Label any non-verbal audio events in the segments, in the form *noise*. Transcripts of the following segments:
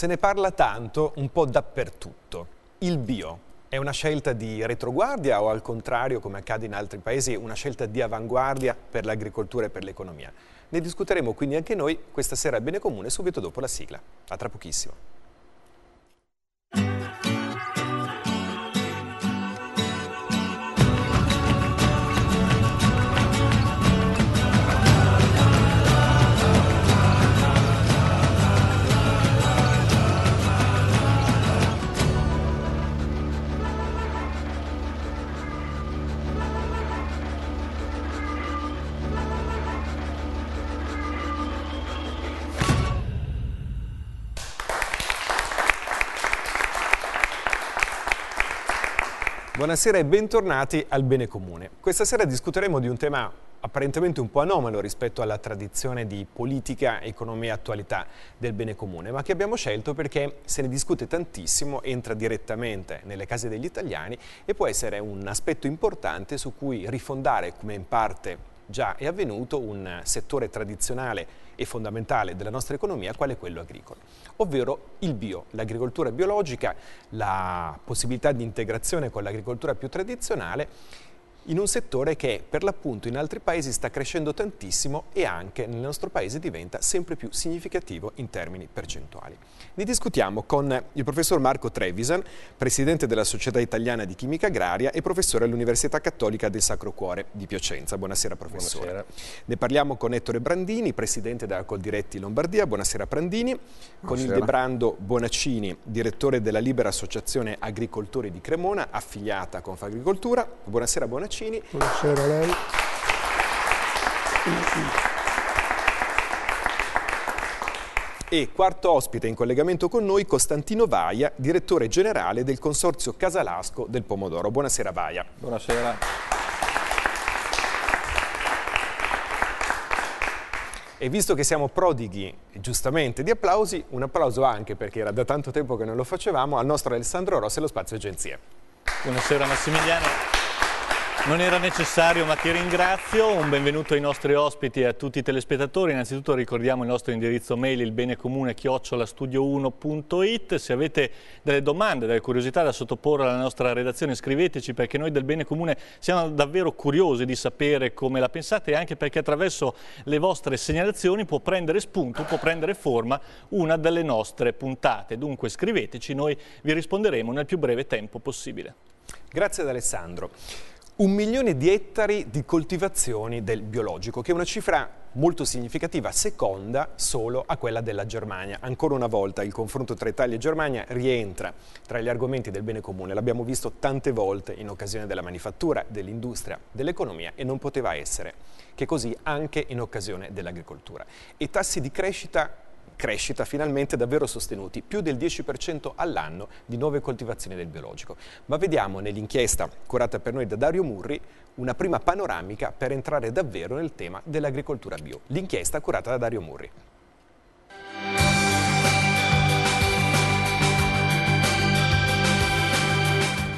Se ne parla tanto un po' dappertutto. Il bio è una scelta di retroguardia o al contrario, come accade in altri paesi, una scelta di avanguardia per l'agricoltura e per l'economia? Ne discuteremo quindi anche noi questa sera a Bene Comune subito dopo la sigla. A tra pochissimo. Buonasera e bentornati al Bene Comune. Questa sera discuteremo di un tema apparentemente un po' anomalo rispetto alla tradizione di politica, economia e attualità del bene comune, ma che abbiamo scelto perché se ne discute tantissimo, entra direttamente nelle case degli italiani e può essere un aspetto importante su cui rifondare, come in parte già è avvenuto, un settore tradizionale e fondamentale della nostra economia, quale quello agricolo, ovvero il bio, l'agricoltura biologica, la possibilità di integrazione con l'agricoltura più tradizionale in un settore che per l'appunto in altri paesi sta crescendo tantissimo e anche nel nostro paese diventa sempre più significativo in termini percentuali. Ne discutiamo con il professor Marco Trevisan, presidente della Società Italiana di Chimica Agraria e professore all'Università Cattolica del Sacro Cuore di Piacenza. Buonasera professore. Buonasera. Ne parliamo con Ettore Brandini, presidente della Coldiretti Lombardia. Buonasera Brandini. Buonasera. Con Debrando Bonaccini, direttore della Libera Associazione Agricoltori di Cremona, affiliata a Confagricoltura. Buonasera Bonaccini Mancini. Buonasera a lei. E quarto ospite in collegamento con noi Costantino Vaia, direttore generale del Consorzio Casalasco del Pomodoro. Buonasera Vaia. Buonasera. E visto che siamo prodighi, giustamente, di applausi, un applauso anche perché era da tanto tempo che non lo facevamo, al nostro Alessandro Rossi e lo Spazio Agenzie. Buonasera Massimiliano. Non era necessario, ma ti ringrazio. Un benvenuto ai nostri ospiti e a tutti i telespettatori. Innanzitutto ricordiamo il nostro indirizzo mail, il chiocciolastudio1.it. Se avete delle domande, delle curiosità da sottoporre alla nostra redazione, scriveteci perché noi del bene comune siamo davvero curiosi di sapere come la pensate e anche perché attraverso le vostre segnalazioni può prendere spunto, può prendere forma una delle nostre puntate. Dunque scriveteci, noi vi risponderemo nel più breve tempo possibile. Grazie ad Alessandro un milione di ettari di coltivazioni del biologico, che è una cifra molto significativa, seconda solo a quella della Germania. Ancora una volta il confronto tra Italia e Germania rientra tra gli argomenti del bene comune. L'abbiamo visto tante volte in occasione della manifattura, dell'industria, dell'economia e non poteva essere che così anche in occasione dell'agricoltura. E tassi di crescita crescita finalmente davvero sostenuti, più del 10% all'anno di nuove coltivazioni del biologico. Ma vediamo nell'inchiesta curata per noi da Dario Murri una prima panoramica per entrare davvero nel tema dell'agricoltura bio. L'inchiesta curata da Dario Murri.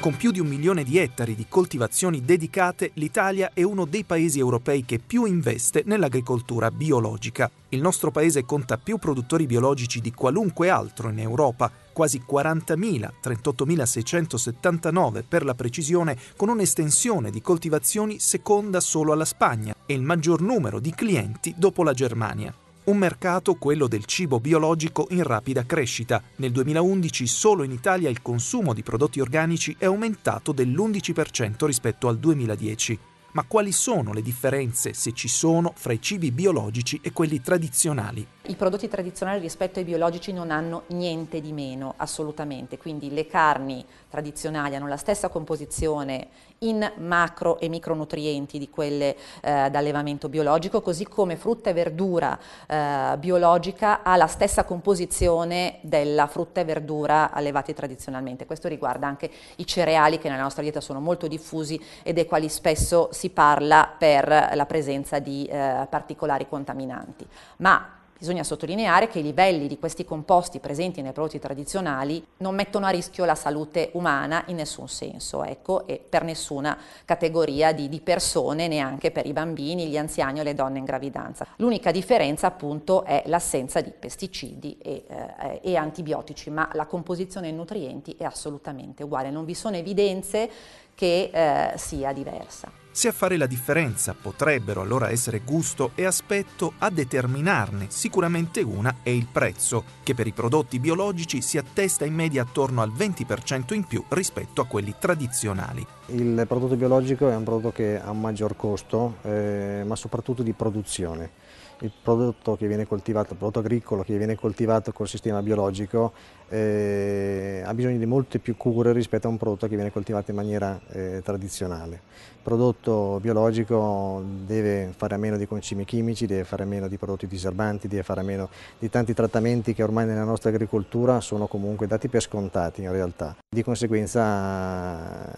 Con più di un milione di ettari di coltivazioni dedicate, l'Italia è uno dei paesi europei che più investe nell'agricoltura biologica. Il nostro paese conta più produttori biologici di qualunque altro in Europa, quasi 40.000, 38.679 per la precisione, con un'estensione di coltivazioni seconda solo alla Spagna e il maggior numero di clienti dopo la Germania. Un mercato, quello del cibo biologico, in rapida crescita. Nel 2011 solo in Italia il consumo di prodotti organici è aumentato dell'11% rispetto al 2010. Ma quali sono le differenze, se ci sono, fra i cibi biologici e quelli tradizionali? I prodotti tradizionali rispetto ai biologici non hanno niente di meno, assolutamente. Quindi le carni tradizionali hanno la stessa composizione in macro e micronutrienti di quelle eh, d'allevamento biologico, così come frutta e verdura eh, biologica ha la stessa composizione della frutta e verdura allevati tradizionalmente. Questo riguarda anche i cereali che nella nostra dieta sono molto diffusi e dei quali spesso si parla per la presenza di eh, particolari contaminanti. Ma Bisogna sottolineare che i livelli di questi composti presenti nei prodotti tradizionali non mettono a rischio la salute umana in nessun senso, ecco, e per nessuna categoria di, di persone, neanche per i bambini, gli anziani o le donne in gravidanza. L'unica differenza appunto è l'assenza di pesticidi e, eh, e antibiotici, ma la composizione in nutrienti è assolutamente uguale, non vi sono evidenze che eh, sia diversa. Se a fare la differenza potrebbero allora essere gusto e aspetto, a determinarne sicuramente una è il prezzo, che per i prodotti biologici si attesta in media attorno al 20% in più rispetto a quelli tradizionali. Il prodotto biologico è un prodotto che ha un maggior costo, eh, ma soprattutto di produzione. Il prodotto, il prodotto agricolo che viene coltivato col sistema biologico eh, ha bisogno di molte più cure rispetto a un prodotto che viene coltivato in maniera eh, tradizionale prodotto biologico deve fare a meno di concimi chimici, deve fare a meno di prodotti diserbanti, deve fare a meno di tanti trattamenti che ormai nella nostra agricoltura sono comunque dati per scontati in realtà. Di conseguenza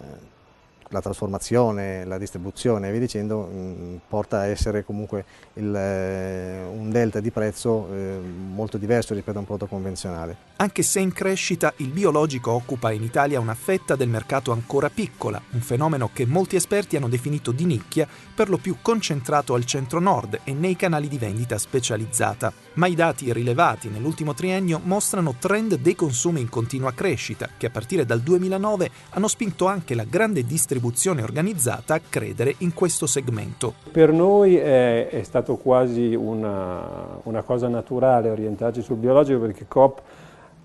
la trasformazione, la distribuzione e via dicendo mm, porta a essere comunque il, eh, un delta di prezzo eh, molto diverso rispetto a un prodotto convenzionale. Anche se in crescita il biologico occupa in Italia una fetta del mercato ancora piccola, un fenomeno che molti esperti hanno definito di nicchia, per lo più concentrato al centro-nord e nei canali di vendita specializzata. Ma i dati rilevati nell'ultimo triennio mostrano trend dei consumi in continua crescita, che a partire dal 2009 hanno spinto anche la grande distribuzione distribuzione organizzata credere in questo segmento. Per noi è, è stato quasi una, una, cosa naturale orientarci sul biologico perché COP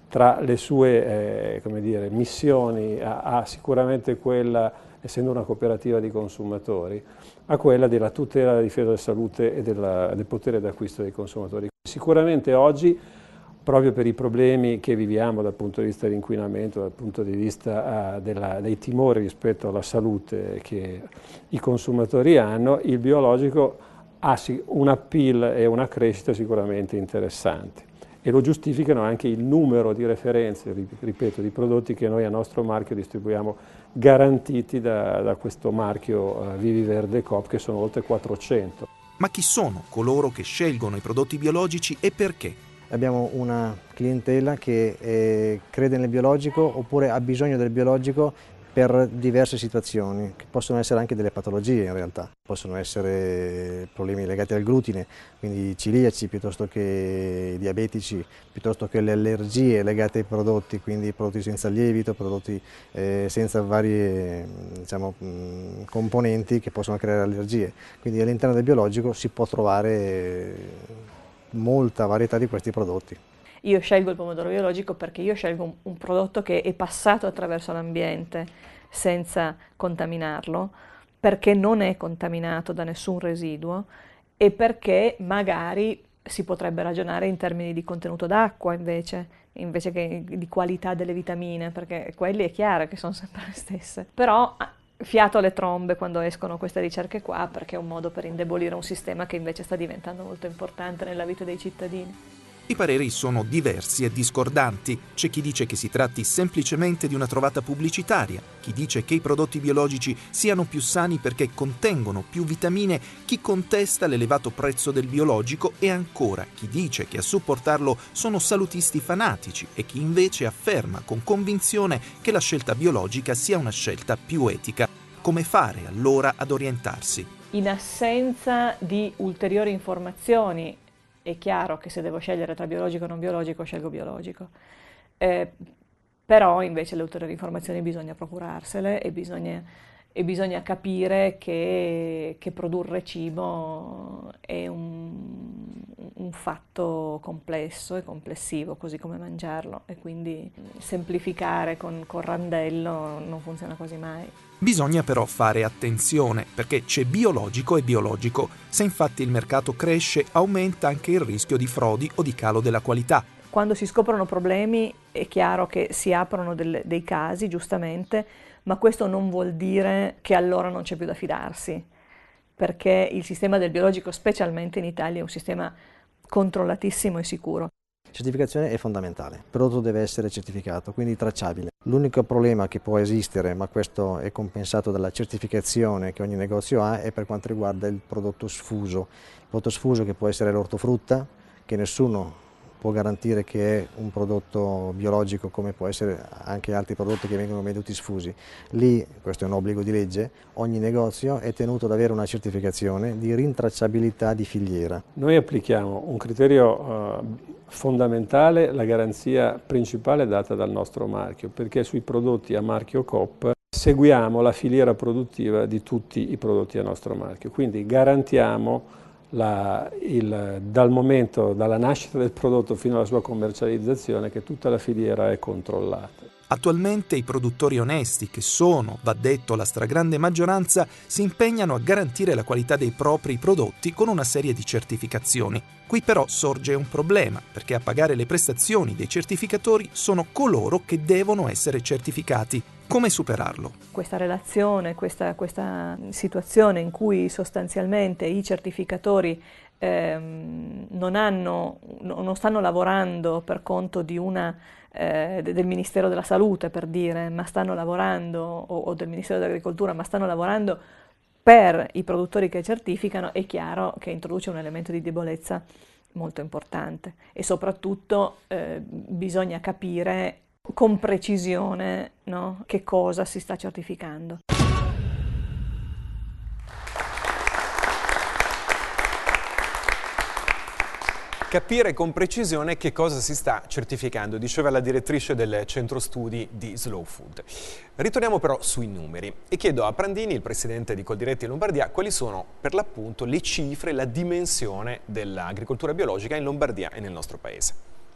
tra le sue eh, dire, missioni ha, ha sicuramente quella, essendo una cooperativa di consumatori, a quella della tutela, della difesa della salute e della, del potere d'acquisto dei consumatori. Sicuramente oggi proprio per i problemi che viviamo dal punto di vista dell'inquinamento, dal punto di vista uh, della, dei timori rispetto alla salute che i consumatori hanno, il biologico ha un appeal e una crescita sicuramente interessanti e lo giustificano anche il numero di referenze, ripeto, di prodotti che noi a nostro marchio distribuiamo garantiti da, da questo marchio uh, ah, Vivi Verde Coop che sono oltre 400. Ma chi sono coloro che scelgono i prodotti biologici e perché? abbiamo una clientela che eh, crede nel biologico oppure ha bisogno del biologico per diverse situazioni, che possono essere anche delle patologie in realtà, possono essere problemi legati al glutine, quindi ciliaci piuttosto che diabetici, piuttosto che le allergie legate ai prodotti, quindi prodotti senza lievito, prodotti eh, senza varie diciamo, mm, componenti che possono creare allergie. Quindi all'interno del biologico si può trovare eh, molta varietà di questi prodotti. Io scelgo il pomodoro biologico perché io scelgo un prodotto che è passato attraverso l'ambiente senza contaminarlo, perché non è contaminato da nessun residuo e perché magari si potrebbe ragionare in termini di contenuto d'acqua invece, invece che di qualità delle vitamine, perché quelli è chiaro che sono sempre le stesse. Però fiato alle trombe quando escono queste ricerche qua, perché è un modo per indebolire un sistema che invece sta diventando molto importante nella vita dei cittadini. I pareri sono diversi e discordanti. C'è chi dice che si tratti semplicemente di una trovata pubblicitaria, chi dice che i prodotti biologici siano più sani perché contengono più vitamine, chi contesta l'elevato prezzo del biologico e ancora chi dice che a supportarlo sono salutisti fanatici e chi invece afferma con convinzione che la scelta biologica sia una scelta più etica. Come fare allora ad orientarsi? in assenza di ulteriori informazioni è chiaro che se devo scegliere tra biologico e non biologico, scelgo biologico. Eh, però invece le ulteriori informazioni bisogna procurarsele e bisogna, e bisogna capire che, che produrre cibo è un un fatto complesso e complessivo, così come mangiarlo, e quindi semplificare con, con randello non funziona quasi mai. Bisogna però fare attenzione, perché c'è biologico e biologico. Se infatti il mercato cresce, aumenta anche il rischio di frodi o di calo della qualità, quando si scoprono problemi è chiaro che si aprono del, dei casi, giustamente, ma questo non vuol dire che allora non c'è più da fidarsi, perché il sistema del biologico, specialmente in Italia, è un sistema controllatissimo e sicuro. La certificazione è fondamentale, il prodotto deve essere certificato, quindi tracciabile. L'unico problema che può esistere, ma questo è compensato dalla certificazione che ogni negozio ha, è per quanto riguarda il prodotto sfuso. Il prodotto sfuso che può essere l'ortofrutta, che nessuno può garantire che è un prodotto biologico come può essere anche altri prodotti che vengono venduti sfusi. Lì, questo è un obbligo di legge, ogni negozio è tenuto ad avere una certificazione di rintracciabilità di filiera. Noi applichiamo un criterio eh, fondamentale, la garanzia principale data dal nostro marchio, perché sui prodotti a marchio COP seguiamo la filiera produttiva di tutti i prodotti a nostro marchio, quindi garantiamo la, il, dal momento, dalla nascita del prodotto fino alla sua commercializzazione, che tutta la filiera è controllata. Attualmente i produttori onesti, che sono, va detto, la stragrande maggioranza, si impegnano a garantire la qualità dei propri prodotti con una serie di certificazioni. Qui però sorge un problema, perché a pagare le prestazioni dei certificatori sono coloro che devono essere certificati. Come superarlo? Questa relazione, questa, questa situazione in cui sostanzialmente i certificatori ehm, non, hanno, non stanno lavorando per conto di una eh, del Ministero della Salute, per dire, ma stanno lavorando, o, o del Ministero dell'Agricoltura, ma stanno lavorando per i produttori che certificano, è chiaro che introduce un elemento di debolezza molto importante e soprattutto eh, bisogna capire con precisione no, che cosa si sta certificando. capire con precisione che cosa si sta certificando, diceva la direttrice del centro studi di Slow Food. Ritorniamo però sui numeri e chiedo a Prandini, il presidente di Coldiretti Lombardia, quali sono per l'appunto le cifre, la dimensione dell'agricoltura biologica in Lombardia e nel nostro paese.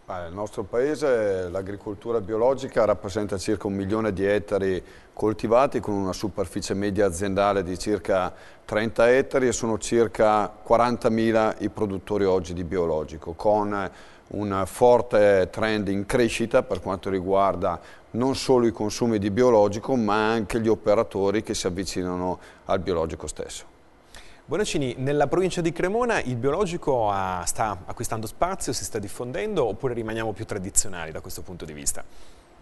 Nel ah, nostro paese l'agricoltura biologica rappresenta circa un milione di ettari coltivati con una superficie media aziendale di circa 30 ettari e sono circa 40.000 i produttori oggi di biologico con un forte trend in crescita per quanto riguarda non solo i consumi di biologico ma anche gli operatori che si avvicinano al biologico stesso. Bonaccini, nella provincia di Cremona il biologico ha, sta acquistando spazio, si sta diffondendo oppure rimaniamo più tradizionali da questo punto di vista?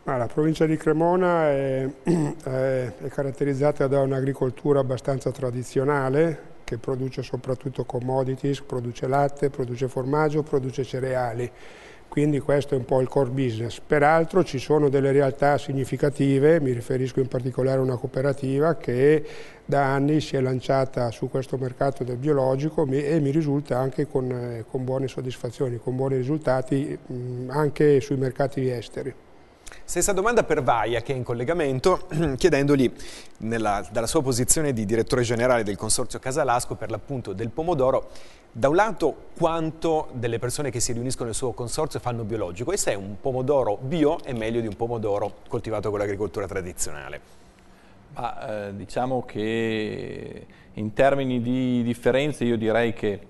Ma la provincia di Cremona è, *clears throat* è, è caratterizzata da un'agricoltura abbastanza tradizionale che produce soprattutto commodities, produce latte, produce formaggio, produce cereali quindi questo è un po' il core business. Peraltro ci sono delle realtà significative, mi riferisco in particolare a una cooperativa che da anni si è lanciata su questo mercato del biologico e mi risulta anche con, eh, con buone soddisfazioni, con buoni risultati mm, anche sui mercati esteri. Stessa domanda per Vaia che è in collegamento *clears throat* chiedendogli nella, dalla sua posizione di direttore generale del Consorzio Casalasco per l'appunto del pomodoro da un lato quanto delle persone che si riuniscono nel suo consorzio fanno biologico e se un pomodoro bio è meglio di un pomodoro coltivato con l'agricoltura tradizionale. Ma, eh, diciamo che in termini di differenze io direi che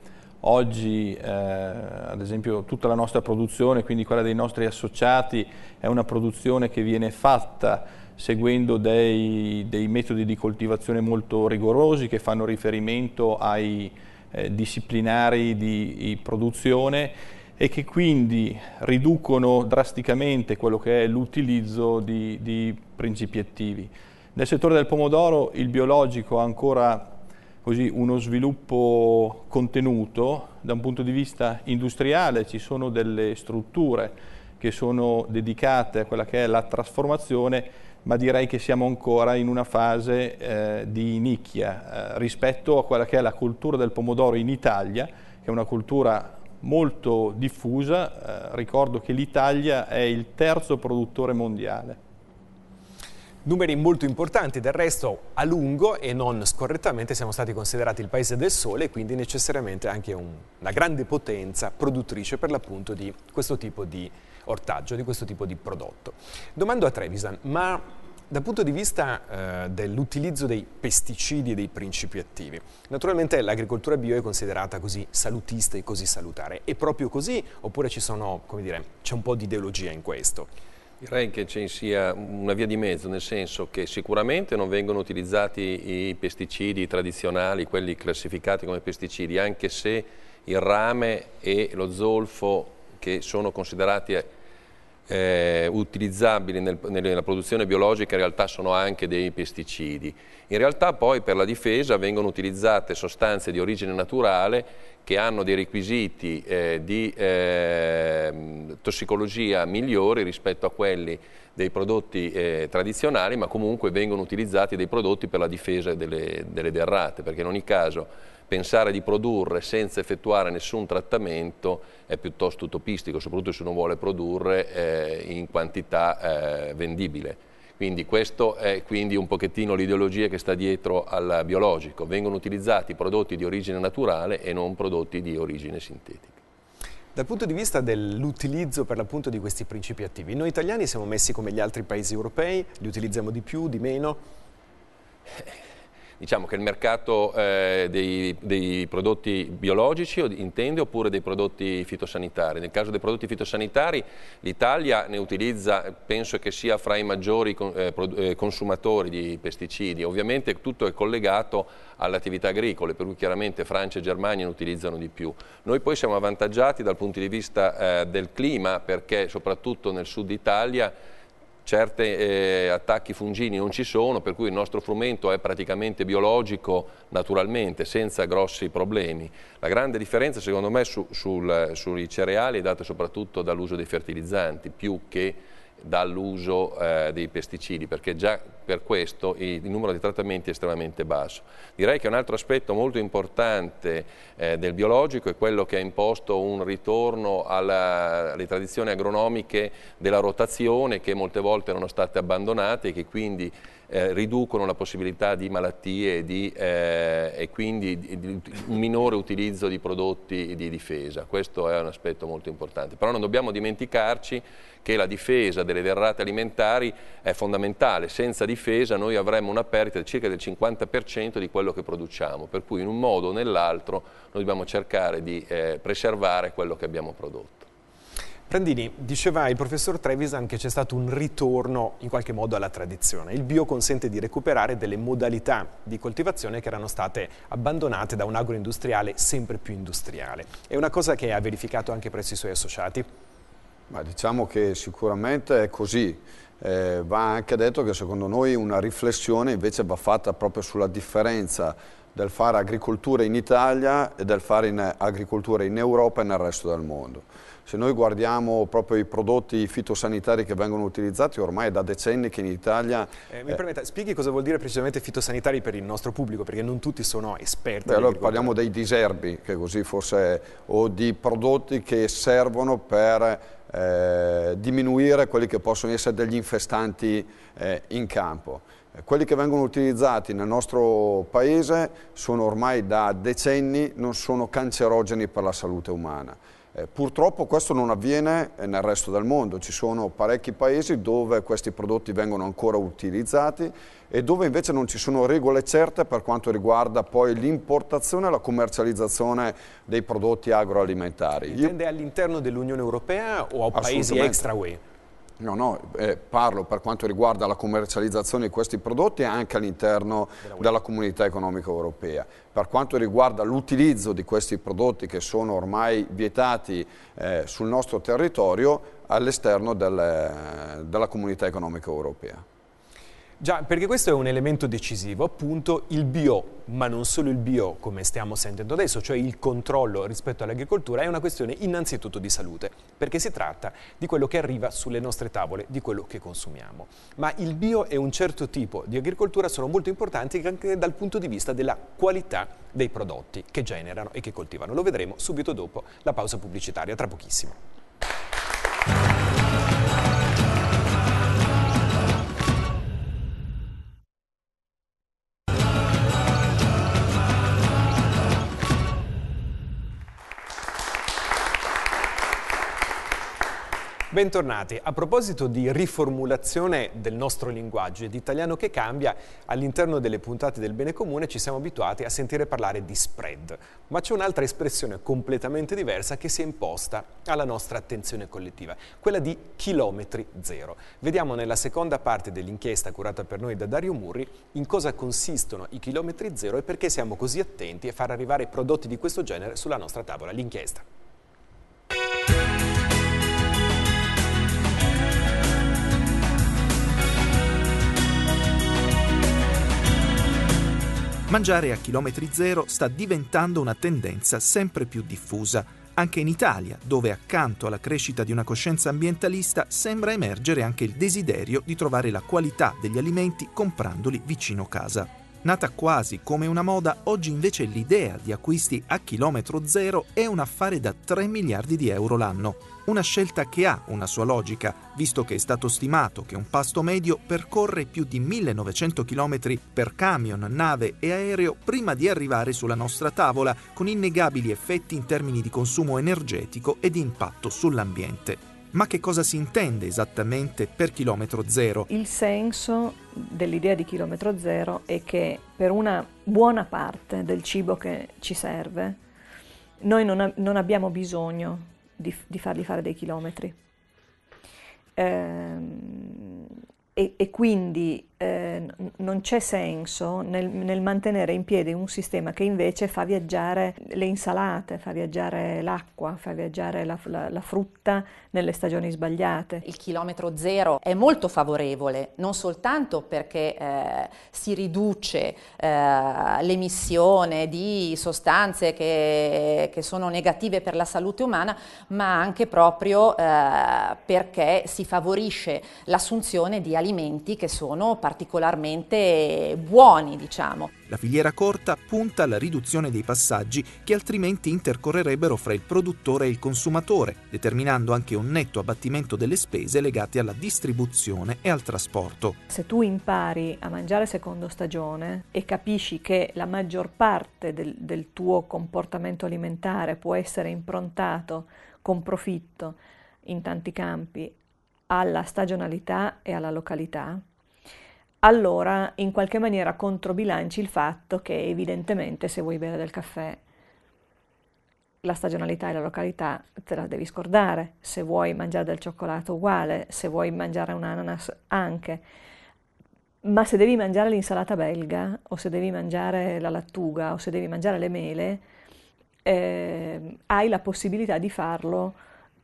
Oggi, eh, ad esempio, tutta la nostra produzione, quindi quella dei nostri associati, è una produzione che viene fatta seguendo dei, dei metodi di coltivazione molto rigorosi che fanno riferimento ai eh, disciplinari di, produzione e che quindi riducono drasticamente quello che è l'utilizzo di, di, principi attivi. Nel settore del pomodoro il biologico ha ancora così, uno sviluppo contenuto da un punto di vista industriale, ci sono delle strutture che sono dedicate a quella che è la trasformazione, ma direi che siamo ancora in una fase eh, di nicchia eh, rispetto a quella che è la cultura del pomodoro in Italia, che è una cultura molto diffusa. Eh, ricordo che l'Italia è il terzo produttore mondiale Numeri molto importanti, del resto a lungo e non scorrettamente siamo stati considerati il paese del sole e quindi necessariamente anche un, una grande potenza produttrice per l'appunto di questo tipo di ortaggio, di questo tipo di prodotto. Domando a Trevisan, ma dal punto di vista eh, dell'utilizzo dei pesticidi e dei principi attivi, naturalmente l'agricoltura bio è considerata così salutista e così salutare. È proprio così oppure ci sono, come dire, c'è un po' di ideologia in questo? Direi che ci sia una via di mezzo, nel senso che sicuramente non vengono utilizzati i pesticidi tradizionali, quelli classificati come pesticidi, anche se il rame e lo zolfo che sono considerati eh, utilizzabili nel, nella produzione biologica in realtà sono anche dei pesticidi. In realtà poi per la difesa vengono utilizzate sostanze di origine naturale che hanno dei requisiti eh, di eh, tossicologia migliori rispetto a quelli dei prodotti eh, tradizionali, ma comunque vengono utilizzati dei prodotti per la difesa delle, delle derrate, perché in ogni caso pensare di produrre senza effettuare nessun trattamento è piuttosto utopistico, soprattutto se uno vuole produrre eh, in quantità eh, vendibile. Quindi questo è quindi un pochettino l'ideologia che sta dietro al biologico. Vengono utilizzati prodotti di origine naturale e non prodotti di origine sintetica. Dal punto di vista dell'utilizzo per l'appunto di questi principi attivi, noi italiani siamo messi come gli altri paesi europei, li utilizziamo di più, di meno? *laughs* diciamo che il mercato eh, dei, dei, prodotti biologici intende oppure dei prodotti fitosanitari. Nel caso dei prodotti fitosanitari l'Italia ne utilizza, penso che sia fra i maggiori eh, eh, consumatori di pesticidi, ovviamente tutto è collegato all'attività attività agricole, per cui chiaramente Francia e Germania ne utilizzano di più. Noi poi siamo avvantaggiati dal punto di vista eh, del clima perché soprattutto nel sud Italia certi eh, attacchi fungini non ci sono, per cui il nostro frumento è praticamente biologico naturalmente, senza grossi problemi. La grande differenza secondo me su, sul, sui cereali è data soprattutto dall'uso dei fertilizzanti, più che dall'uso eh, dei pesticidi, perché già per questo il numero di trattamenti è estremamente basso. Direi che un altro aspetto molto importante eh, del biologico è quello che ha imposto un ritorno alla, alle tradizioni agronomiche della rotazione che molte volte erano state abbandonate e che quindi eh, riducono la possibilità di malattie di, eh, e quindi di, di, un minore utilizzo di prodotti di difesa. Questo è un aspetto molto importante. Però non dobbiamo dimenticarci che la difesa delle derrate alimentari è fondamentale. Senza difesa difesa noi avremmo una perdita circa del 50% di quello che produciamo, per cui in un modo o nell'altro noi dobbiamo cercare di eh, preservare quello che abbiamo prodotto. Prandini, diceva il professor Trevisan che c'è stato un ritorno in qualche modo alla tradizione. Il bio consente di recuperare delle modalità di coltivazione che erano state abbandonate da un agroindustriale sempre più industriale. È una cosa che ha verificato anche presso i suoi associati? Ma diciamo che sicuramente è così. Eh, va anche detto che secondo noi una riflessione invece va fatta proprio sulla differenza del fare agricoltura in Italia e del fare in agricoltura in Europa e nel resto del mondo. Se noi guardiamo proprio i prodotti fitosanitari che vengono utilizzati ormai da decenni che in Italia... Eh, mi permetta, eh, spieghi cosa vuol dire precisamente fitosanitari per il nostro pubblico, perché non tutti sono esperti. Beh, allora parliamo dei diserbi, che così forse, o di prodotti che servono per eh, diminuire quelli che possono essere degli infestanti eh, in campo. Eh, quelli che vengono utilizzati nel nostro paese sono ormai da decenni, non sono cancerogeni per la salute umana. Eh, purtroppo questo non avviene eh, nel resto del mondo, ci sono parecchi paesi dove questi prodotti vengono ancora utilizzati e dove invece non ci sono regole certe per quanto riguarda poi l'importazione e la commercializzazione dei prodotti agroalimentari. Dipende all'interno dell'Unione Europea o a paesi extra UE? No, no, eh, parlo per quanto riguarda la commercializzazione di questi prodotti anche all'interno della comunità economica europea. Per quanto riguarda l'utilizzo di questi prodotti che sono ormai vietati eh, sul nostro territorio all'esterno del, eh, della comunità economica europea. Già, perché questo è un elemento decisivo, appunto il bio, ma non solo il bio come stiamo sentendo adesso, cioè il controllo rispetto all'agricoltura è una questione innanzitutto di salute, perché si tratta di quello che arriva sulle nostre tavole, di quello che consumiamo. Ma il bio e un certo tipo di agricoltura sono molto importanti anche dal punto di vista della qualità dei prodotti che generano e che coltivano. Lo vedremo subito dopo la pausa pubblicitaria, tra pochissimo. Bentornati. A proposito di riformulazione del nostro linguaggio e di italiano che cambia, all'interno delle puntate del bene comune ci siamo abituati a sentire parlare di spread, ma c'è un'altra espressione completamente diversa che si è imposta alla nostra attenzione collettiva, quella di chilometri zero. Vediamo nella seconda parte dell'inchiesta curata per noi da Dario Murri in cosa consistono i chilometri zero e perché siamo così attenti a far arrivare prodotti di questo genere sulla nostra tavola. L'inchiesta. Mangiare a chilometri zero sta diventando una tendenza sempre più diffusa, anche in Italia, dove accanto alla crescita di una coscienza ambientalista sembra emergere anche il desiderio di trovare la qualità degli alimenti comprandoli vicino casa. Nata quasi come una moda, oggi invece l'idea di acquisti a chilometro zero è un affare da 3 miliardi di euro l'anno, una scelta che ha una sua logica, visto che è stato stimato che un pasto medio percorre più di 1900 km per camion, nave e aereo prima di arrivare sulla nostra tavola, con innegabili effetti in termini di consumo energetico e di impatto sull'ambiente. Ma che cosa si intende esattamente per chilometro zero? Il senso dell'idea di chilometro zero è che per una buona parte del cibo che ci serve, noi non, a- non abbiamo bisogno di, di fargli fare dei chilometri. Ehm, e, e, quindi non c'è senso nel, nel, mantenere in piedi un sistema che invece fa viaggiare le insalate, fa viaggiare l'acqua, fa viaggiare la, la, la frutta nelle stagioni sbagliate. Il chilometro zero è molto favorevole, non soltanto perché eh, si riduce eh, l'emissione di sostanze che, che, sono negative per la salute umana, ma anche proprio eh, perché si favorisce l'assunzione di alimenti che sono particolari particolarmente buoni, diciamo. La filiera corta punta alla riduzione dei passaggi che altrimenti intercorrerebbero fra il produttore e il consumatore, determinando anche un netto abbattimento delle spese legate alla distribuzione e al trasporto. Se tu impari a mangiare secondo stagione e capisci che la maggior parte del, del tuo comportamento alimentare può essere improntato con profitto in tanti campi alla stagionalità e alla località, allora in qualche maniera controbilanci il fatto che evidentemente se vuoi bere del caffè la stagionalità e la località te la devi scordare, se vuoi mangiare del cioccolato uguale, se vuoi mangiare un ananas anche, ma se devi mangiare l'insalata belga o se devi mangiare la lattuga o se devi mangiare le mele, eh, hai la possibilità di farlo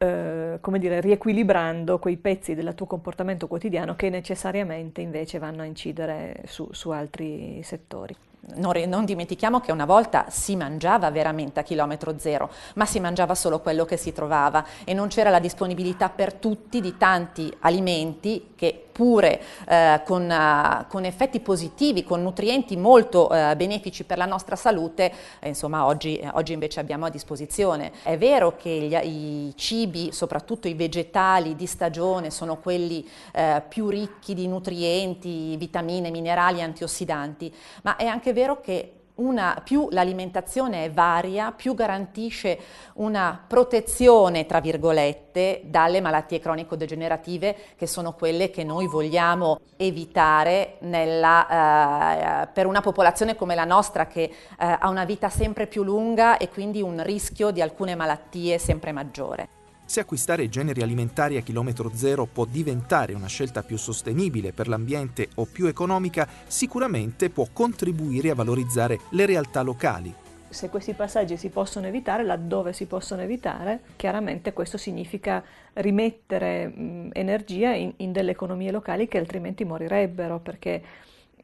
eh, come dire, riequilibrando quei pezzi del tuo comportamento quotidiano che necessariamente invece vanno a incidere su, su altri settori. Non, non, dimentichiamo che una volta si mangiava veramente a chilometro zero, ma si mangiava solo quello che si trovava e non c'era la disponibilità per tutti di tanti alimenti che pure eh, con, eh, con, effetti positivi, con nutrienti molto eh, benefici per la nostra salute, eh, insomma oggi, eh, oggi, invece abbiamo a disposizione. È vero che gli, i cibi, soprattutto i vegetali di stagione, sono quelli eh, più ricchi di nutrienti, vitamine, minerali, antiossidanti, ma è anche vero che una, più l'alimentazione è varia, più garantisce una protezione, tra virgolette, dalle malattie cronico-degenerative che sono quelle che noi vogliamo evitare nella, eh, per una popolazione come la nostra che eh, ha una vita sempre più lunga e quindi un rischio di alcune malattie sempre maggiore. Se acquistare generi alimentari a chilometro zero può diventare una scelta più sostenibile per l'ambiente o più economica, sicuramente può contribuire a valorizzare le realtà locali. Se questi passaggi si possono evitare, laddove si possono evitare, chiaramente questo significa rimettere energia in, in delle economie locali che altrimenti morirebbero, perché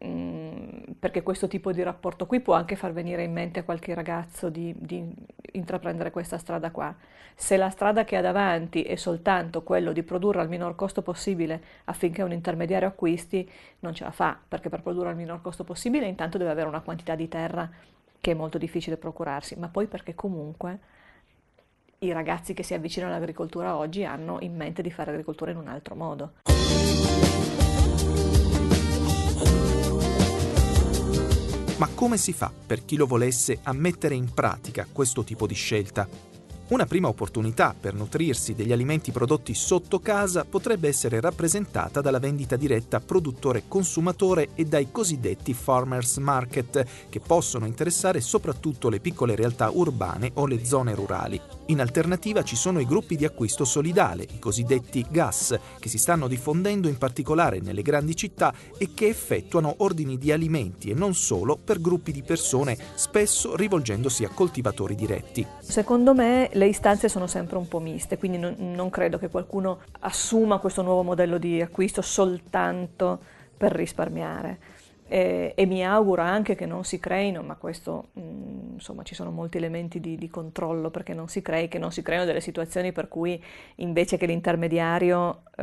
Mm, perché questo tipo di rapporto qui può anche far venire in mente a qualche ragazzo di, di, intraprendere questa strada qua. Se la strada che ha davanti è soltanto quello di produrre al minor costo possibile affinché un intermediario acquisti, non ce la fa, perché per produrre al minor costo possibile intanto deve avere una quantità di terra che è molto difficile procurarsi, ma poi perché comunque i ragazzi che si avvicinano all'agricoltura oggi hanno in mente di fare agricoltura in un altro modo. Ma come si fa per chi lo volesse a mettere in pratica questo tipo di scelta? Una prima opportunità per nutrirsi degli alimenti prodotti sotto casa potrebbe essere rappresentata dalla vendita diretta produttore-consumatore e dai cosiddetti farmers market, che possono interessare soprattutto le piccole realtà urbane o le zone rurali. In alternativa ci sono i gruppi di acquisto solidale, i cosiddetti GAS, che si stanno diffondendo in particolare nelle grandi città e che effettuano ordini di alimenti e non solo per gruppi di persone, spesso rivolgendosi a coltivatori diretti. Secondo me le istanze sono sempre un po' miste, quindi non, non credo che qualcuno assuma questo nuovo modello di acquisto soltanto per risparmiare eh, e mi auguro anche che non si creino, ma questo mh, mm, insomma ci sono molti elementi di, di controllo perché non si crei, che non si creino delle situazioni per cui invece che l'intermediario eh,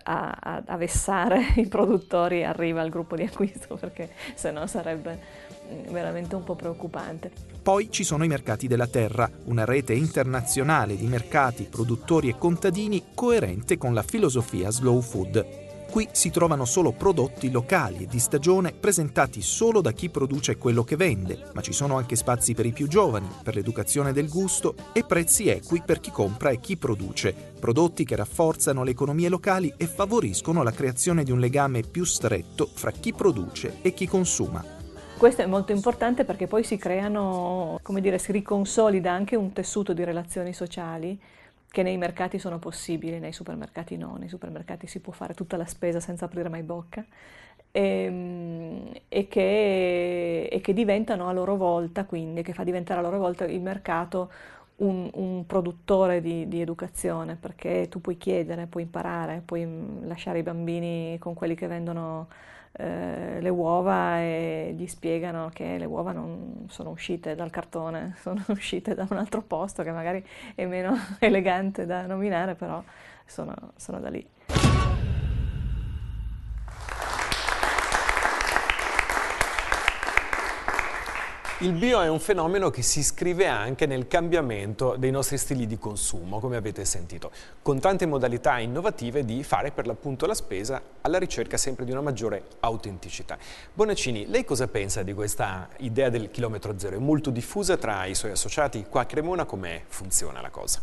a, a, a, vessare *laughs* i produttori arriva al gruppo di acquisto *laughs* perché se no sarebbe mm, veramente un po' preoccupante. Poi ci sono i mercati della terra, una rete internazionale di mercati, produttori e contadini coerente con la filosofia slow food. Qui si trovano solo prodotti locali e di stagione presentati solo da chi produce quello che vende, ma ci sono anche spazi per i più giovani, per l'educazione del gusto e prezzi equi per chi compra e chi produce, prodotti che rafforzano le economie locali e favoriscono la creazione di un legame più stretto fra chi produce e chi consuma. Questo è molto importante perché poi si creano, come dire, si riconsolida anche un tessuto di relazioni sociali che nei mercati sono possibili, nei supermercati no, nei supermercati si può fare tutta la spesa senza aprire mai bocca, e, ehm, e, che, e che, diventano a loro volta, quindi, che fa diventare a loro volta il mercato un, un produttore di, di, educazione, perché tu puoi chiedere, puoi imparare, puoi mm, lasciare i bambini con quelli che vendono eh, le uova e gli spiegano che le uova non sono uscite dal cartone, *laughs* sono uscite da un altro posto che magari è meno *laughs* elegante da nominare, però sono, sono da lì. Il bio è un fenomeno che si iscrive anche nel cambiamento dei nostri stili di consumo, come avete sentito, con tante modalità innovative di fare per l'appunto la spesa alla ricerca sempre di una maggiore autenticità. Bonaccini, lei cosa pensa di questa idea del chilometro zero? È molto diffusa tra i suoi associati qua a Cremona, come funziona la cosa?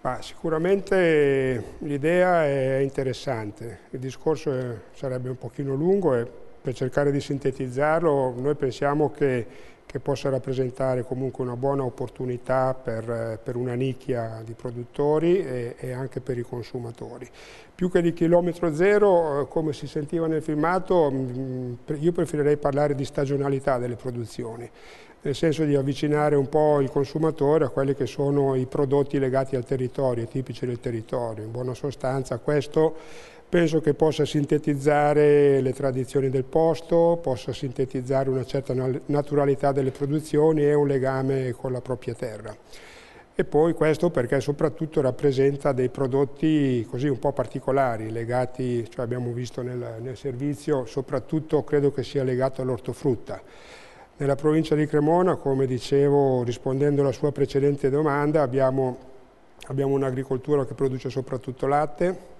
Ma sicuramente l'idea è interessante, il discorso sarebbe un pochino lungo e per cercare di sintetizzarlo, noi pensiamo che, che possa rappresentare comunque una buona opportunità per, per una nicchia di produttori e, e, anche per i consumatori. Più che di chilometro zero, eh, come si sentiva nel filmato, mm, io preferirei parlare di stagionalità delle produzioni, nel senso di avvicinare un po' il consumatore a quelli che sono i prodotti legati al territorio, tipici del territorio. In buona sostanza questo Penso che possa sintetizzare le tradizioni del posto, possa sintetizzare una certa naturalità delle produzioni e un legame con la propria terra. E poi questo perché soprattutto rappresenta dei prodotti così un po' particolari, legati, cioè abbiamo visto nel, nel servizio, soprattutto credo che sia legato all'ortofrutta. Nella provincia di Cremona, come dicevo rispondendo alla sua precedente domanda, abbiamo, abbiamo un'agricoltura che produce soprattutto latte,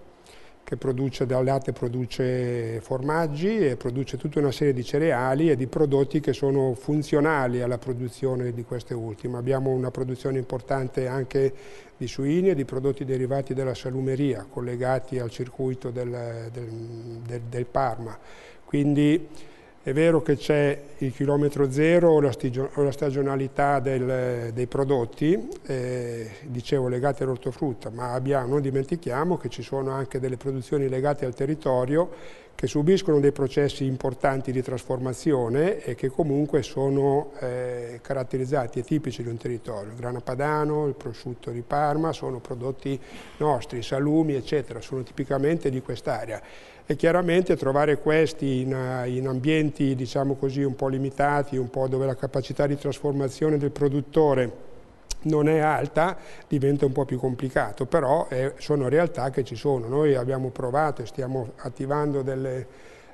che produce dal latte produce formaggi e produce tutta una serie di cereali e di prodotti che sono funzionali alla produzione di queste ultime. Abbiamo una produzione importante anche di suini e di prodotti derivati dalla salumeria collegati al circuito del, del, del, del Parma. Quindi è vero che c'è il chilometro zero o la, stagionalità del, dei prodotti, eh, dicevo legati all'ortofrutta, ma abbiamo, non dimentichiamo che ci sono anche delle produzioni legate al territorio che subiscono dei processi importanti di trasformazione e che comunque sono eh, caratterizzati e tipici di un territorio. Il grana padano, il prosciutto di Parma sono prodotti nostri, i salumi eccetera, sono tipicamente di quest'area. E chiaramente trovare questi in, eh, in ambienti diciamo così, un po' limitati, un po' dove la capacità di trasformazione del produttore non è alta diventa un po' più complicato, però eh, sono realtà che ci sono. Noi abbiamo provato e stiamo attivando delle,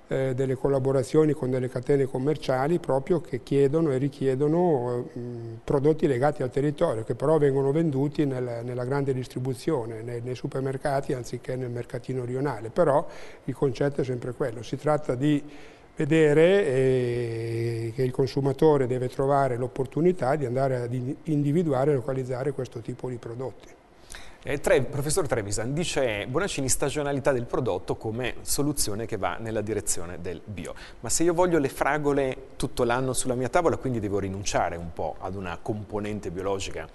eh, delle collaborazioni con delle catene commerciali proprio che chiedono e richiedono eh, prodotti legati al territorio, che però vengono venduti nel, nella grande distribuzione, nei, nei, supermercati anziché nel mercatino rionale. Però il concetto è sempre quello, si tratta di vedere eh, che il consumatore deve trovare l'opportunità di andare ad individuare e localizzare questo tipo di prodotti. Eh, tre, professor Trevisan dice Bonaccini stagionalità del prodotto come soluzione che va nella direzione del bio. Ma se io voglio le fragole tutto l'anno sulla mia tavola, quindi devo rinunciare un po' ad una componente biologica?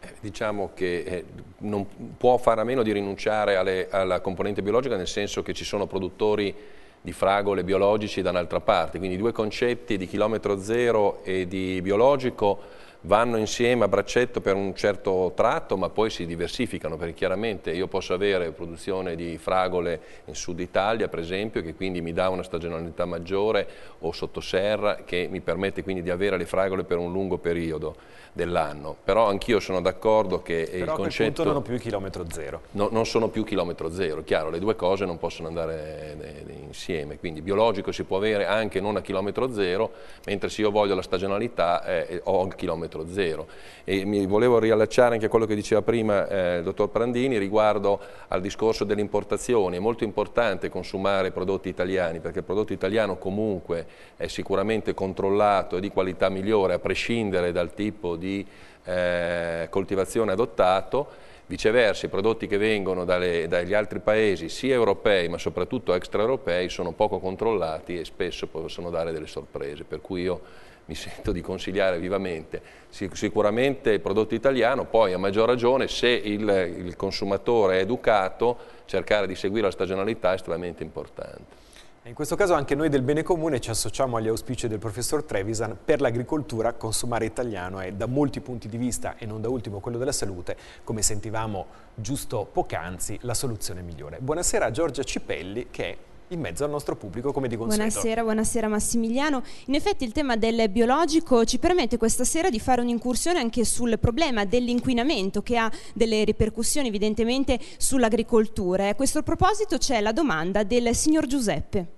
Eh, diciamo che non può fare a meno di rinunciare alle, alla componente biologica, nel senso che ci sono produttori di fragole biologici da un'altra parte, quindi due concetti di chilometro zero e di biologico vanno insieme a braccetto per un certo tratto ma poi si diversificano perché chiaramente io posso avere produzione di fragole in sud Italia per esempio che quindi mi dà una stagionalità maggiore o sottoserra che mi permette quindi di avere le fragole per un lungo periodo dell'anno però anch'io sono d'accordo che però il concetto non sono più chilometro zero no, non sono più chilometro zero chiaro le due cose non possono andare eh, insieme quindi biologico si può avere anche non a chilometro zero mentre se io voglio la stagionalità eh, ho il chilometro chilometro zero. E mi volevo riallacciare anche a quello che diceva prima eh, il dottor Prandini riguardo al discorso delle importazioni. È molto importante consumare prodotti italiani perché il prodotto italiano comunque è sicuramente controllato e di qualità migliore a prescindere dal tipo di eh, coltivazione adottato Viceversa, i prodotti che vengono dalle, dagli altri paesi, sia europei ma soprattutto extraeuropei, sono poco controllati e spesso possono dare delle sorprese. Per cui io mi sento di consigliare vivamente sicuramente il prodotto italiano, poi a maggior ragione se il, il consumatore è educato cercare di seguire la stagionalità è estremamente importante. In questo caso anche noi del Bene Comune ci associamo agli auspici del professor Trevisan per l'agricoltura consumare italiano è da molti punti di vista e non da ultimo quello della salute, come sentivamo giusto poc'anzi, la soluzione migliore. Buonasera a Giorgia Cipelli che è in mezzo al nostro pubblico come di consueto. Buonasera, buonasera Massimiliano. In effetti il tema del biologico ci permette questa sera di fare un'incursione anche sul problema dell'inquinamento che ha delle ripercussioni evidentemente sull'agricoltura. A questo proposito c'è la domanda del signor Giuseppe.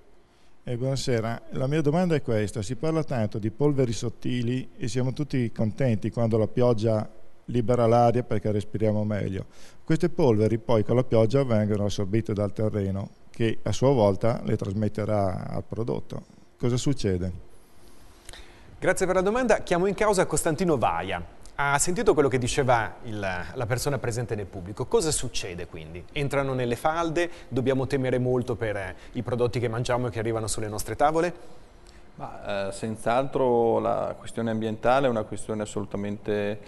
Eh, buonasera, la mia domanda è questa, si parla tanto di polveri sottili e siamo tutti contenti quando la pioggia libera l'aria perché respiriamo meglio. Queste polveri poi con la pioggia vengono assorbite dal terreno, che a sua volta le trasmetterà al prodotto. Cosa succede? Grazie per la domanda. Chiamo in causa Costantino Vaia. Ha sentito quello che diceva il, la persona presente nel pubblico. Cosa succede quindi? Entrano nelle falde? Dobbiamo temere molto per eh, i prodotti che mangiamo e che arrivano sulle nostre tavole? Eh, Senz'altro la questione ambientale è una questione assolutamente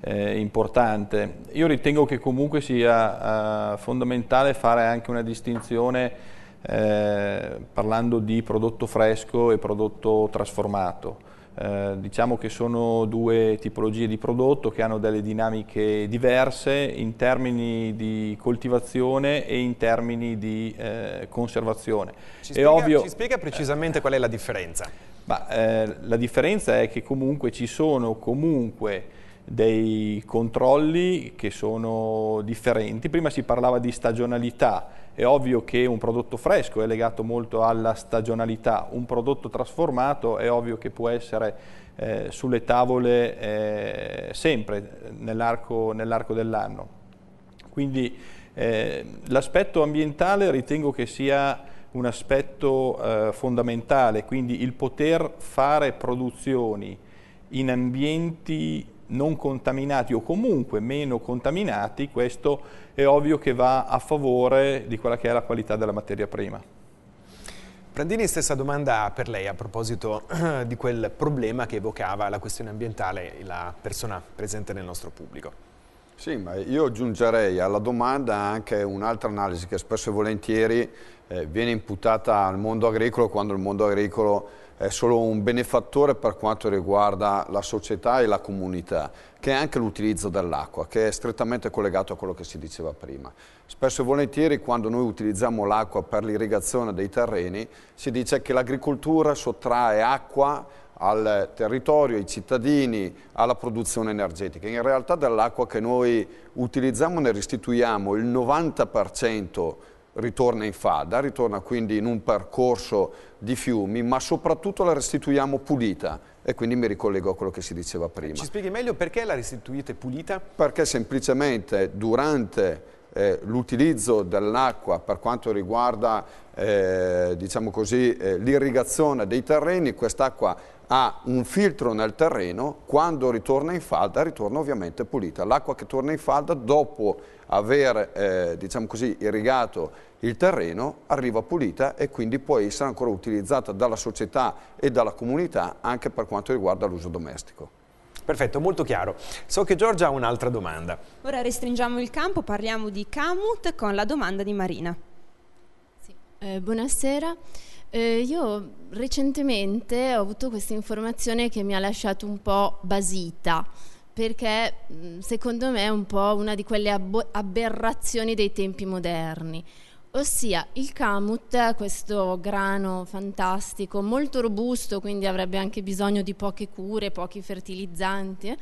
eh, importante. Io ritengo che comunque sia eh, fondamentale fare anche una distinzione eh, parlando di prodotto fresco e prodotto trasformato. Eh, diciamo che sono due tipologie di prodotto che hanno delle dinamiche diverse in termini di coltivazione e in termini di eh, conservazione. Ci spiega, ovvio, ci spiega precisamente qual è la differenza? Ma, eh, la differenza è che comunque ci sono comunque dei controlli che sono differenti. Prima si parlava di stagionalità, è ovvio che un prodotto fresco è legato molto alla stagionalità, un prodotto trasformato è ovvio che può essere eh, sulle tavole eh, sempre nell'arco nell dell'anno. Quindi eh, l'aspetto ambientale ritengo che sia un aspetto eh, fondamentale, quindi il poter fare produzioni in ambienti non contaminati o comunque meno contaminati, questo è ovvio che va a favore di quella che è la qualità della materia prima. Prandini, stessa domanda per lei a proposito *clears throat* di quel problema che evocava la questione ambientale la persona presente nel nostro pubblico. Sì, ma io aggiungerei alla domanda anche un'altra analisi che spesso e volentieri eh, viene imputata al mondo agricolo quando il mondo agricolo è solo un benefattore per quanto riguarda la società e la comunità, che è anche l'utilizzo dell'acqua, che è strettamente collegato a quello che si diceva prima. Spesso e volentieri quando noi utilizziamo l'acqua per l'irrigazione dei terreni si dice che l'agricoltura sottrae acqua al territorio, ai cittadini, alla produzione energetica. In realtà dell'acqua che noi utilizziamo ne restituiamo il 90% ritorna in fada, ritorna quindi in un percorso di fiumi, ma soprattutto la restituiamo pulita e quindi mi ricollego a quello che si diceva prima. Ci spieghi meglio perché la restituite pulita? Perché semplicemente durante eh, l'utilizzo dell'acqua per quanto riguarda eh, diciamo eh, l'irrigazione dei terreni, quest'acqua ha un filtro nel terreno, quando ritorna in falda ritorna ovviamente pulita. L'acqua che torna in falda dopo aver eh, diciamo così, irrigato il terreno arriva pulita e quindi può essere ancora utilizzata dalla società e dalla comunità anche per quanto riguarda l'uso domestico. Perfetto, molto chiaro. So che Giorgia ha un'altra domanda. Ora restringiamo il campo, parliamo di Camut con la domanda di Marina. Sì. Eh, buonasera. Eh, io recentemente ho avuto questa informazione che mi ha lasciato un po' basita perché mm, secondo me è un po' una di quelle ab- aberrazioni dei tempi moderni. Ossia, il kamut, questo grano fantastico, molto robusto, quindi avrebbe anche bisogno di poche cure, pochi fertilizzanti, eh,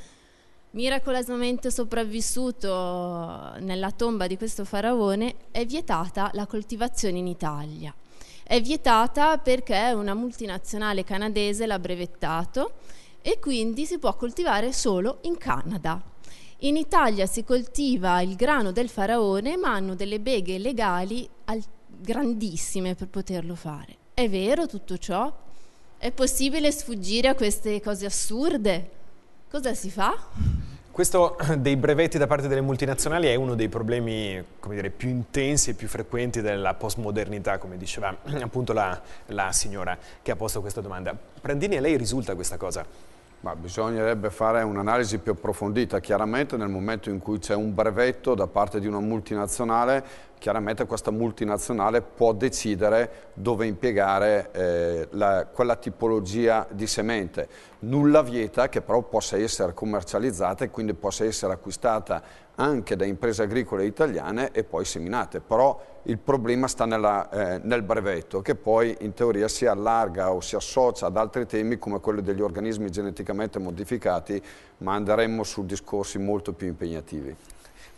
miracolosamente sopravvissuto nella tomba di questo faraone, è vietata la coltivazione in Italia. È vietata perché una multinazionale canadese l'ha brevettato e quindi si può coltivare solo in Canada. In Italia si coltiva il grano del faraone, ma hanno delle beghe legali al- grandissime per poterlo fare. È vero tutto ciò? È possibile sfuggire a queste cose assurde? Cosa si fa? Questo *clears throat* dei brevetti da parte delle multinazionali è uno dei problemi dire, più intensi e più frequenti della postmodernità, come diceva *clears throat* appunto la, la signora che ha posto questa domanda. Prandini, a lei risulta questa cosa? Ma bisognerebbe fare un'analisi più approfondita, chiaramente nel momento in cui c'è un brevetto da parte di una multinazionale, chiaramente questa multinazionale può decidere dove impiegare eh, la, quella tipologia di semente. Nulla vieta che però possa essere commercializzata e quindi possa essere acquistata anche da imprese agricole italiane e poi seminate, però il problema sta nella, eh, nel brevetto, che poi in teoria si allarga o si associa ad altri temi come quello degli organismi geneticamente modificati, ma andremmo su discorsi molto più impegnativi.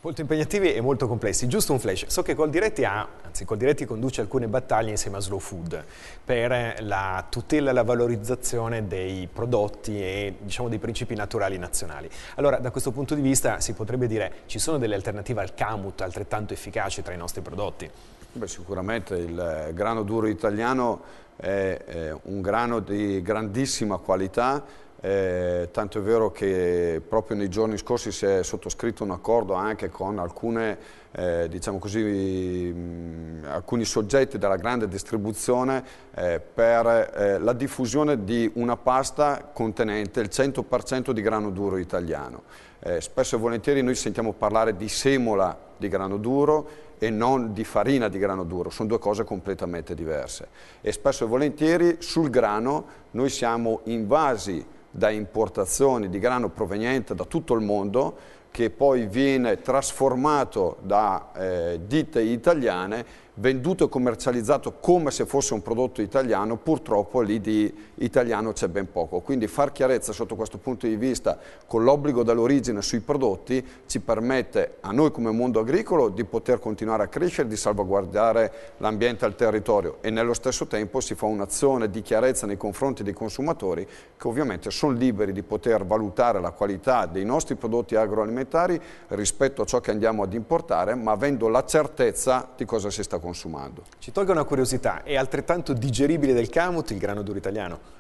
Molto impegnativi e molto complessi. Giusto un flash, so che Coldiretti ha, anzi Coldiretti conduce alcune battaglie insieme a Slow Food per la tutela e la valorizzazione dei prodotti e diciamo, dei principi naturali nazionali. Allora da questo punto di vista si potrebbe dire ci sono delle alternative al camut altrettanto efficaci tra i nostri prodotti? Beh, sicuramente il eh, grano duro italiano è eh, un grano di grandissima qualità eh, tanto è vero che proprio nei giorni scorsi si è sottoscritto un accordo anche con alcune, eh, diciamo così, mh, mm, alcuni soggetti della grande distribuzione eh, per eh, la diffusione di una pasta contenente il 100% di grano duro italiano. Eh, spesso e volentieri noi sentiamo parlare di semola di grano duro e non di farina di grano duro, sono due cose completamente diverse. E spesso e volentieri sul grano noi siamo invasi da importazioni di grano proveniente da tutto il mondo che poi viene trasformato da eh, ditte italiane venduto e commercializzato come se fosse un prodotto italiano, purtroppo lì di italiano c'è ben poco. Quindi far chiarezza sotto questo punto di vista con l'obbligo dall'origine sui prodotti ci permette a noi come mondo agricolo di poter continuare a crescere, di salvaguardare l'ambiente al territorio e nello stesso tempo si fa un'azione di chiarezza nei confronti dei consumatori che ovviamente sono liberi di poter valutare la qualità dei nostri prodotti agroalimentari rispetto a ciò che andiamo ad importare ma avendo la certezza di cosa si sta consumando. Ci tolga una curiosità, è altrettanto digeribile del camut il grano duro italiano?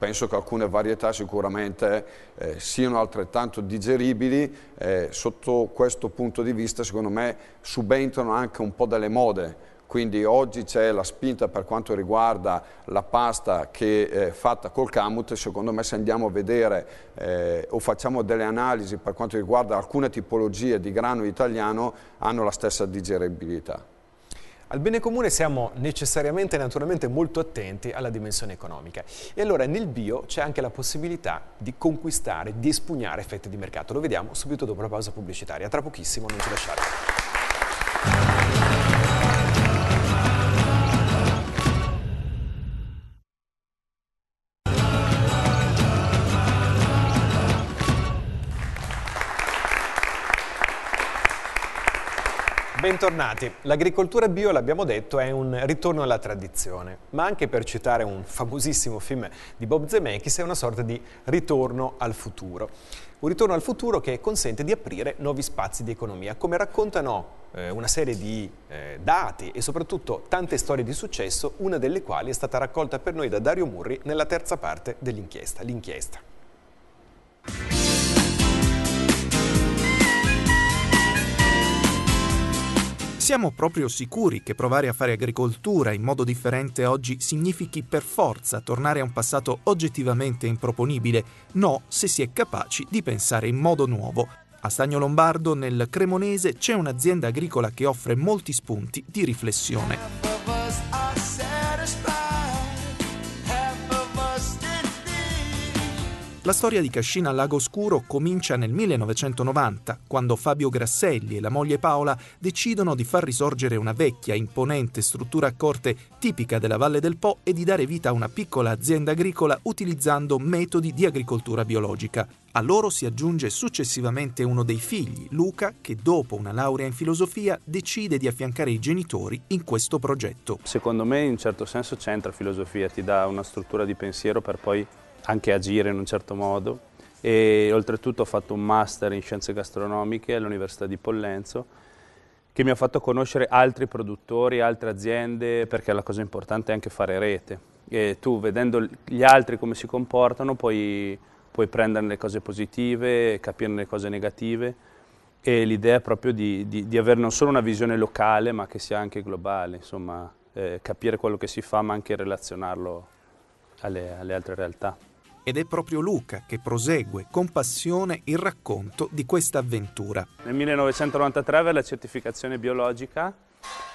penso che alcune varietà sicuramente eh, siano altrettanto digeribili, eh, sotto questo punto di vista secondo me subentrano anche un po' delle mode, quindi oggi c'è la spinta per quanto riguarda la pasta che è eh, fatta col camut, secondo me se andiamo a vedere eh, o facciamo delle analisi per quanto riguarda alcune tipologie di grano italiano hanno la stessa digeribilità. Al bene comune siamo necessariamente e naturalmente molto attenti alla dimensione economica e allora nel bio c'è anche la possibilità di conquistare, di espugnare effetti di mercato. Lo vediamo subito dopo la pausa pubblicitaria. Tra pochissimo non ci lasciate. Bentornati. L'agricoltura bio, l'abbiamo detto, è un ritorno alla tradizione, ma anche per citare un famosissimo film di Bob Zemeckis è una sorta di ritorno al futuro. Un ritorno al futuro che consente di aprire nuovi spazi di economia, come raccontano eh, una serie di eh, dati e soprattutto tante storie di successo, una delle quali è stata raccolta per noi da Dario Murri nella terza parte dell'inchiesta, l'inchiesta. siamo proprio sicuri che provare a fare agricoltura in modo differente oggi significhi per forza tornare a un passato oggettivamente improponibile, no se si è capaci di pensare in modo nuovo. A Stagno Lombardo, nel Cremonese, c'è un'azienda agricola che offre molti spunti di riflessione. La storia di Cascina Lago Oscuro comincia nel 1990, quando Fabio Grasselli e la moglie Paola decidono di far risorgere una vecchia, imponente struttura a corte tipica della Valle del Po e di dare vita a una piccola azienda agricola utilizzando metodi di agricoltura biologica. A loro si aggiunge successivamente uno dei figli, Luca, che dopo una laurea in filosofia decide di affiancare i genitori in questo progetto. Secondo me in un certo senso c'entra filosofia, ti dà una struttura di pensiero per poi anche agire in un certo modo e oltretutto ho fatto un master in scienze gastronomiche all'Università di Pollenzo che mi ha fatto conoscere altri produttori, altre aziende, perché la cosa importante è anche fare rete. E tu vedendo gli altri come si comportano puoi, puoi prendere le cose positive, capire le cose negative e l'idea è proprio di, di, di, avere non solo una visione locale ma che sia anche globale, insomma eh, capire quello che si fa ma anche relazionarlo alle, alle altre realtà. Ed è proprio Luca che prosegue con passione il racconto di questa avventura. Nel 1993 aveva la certificazione biologica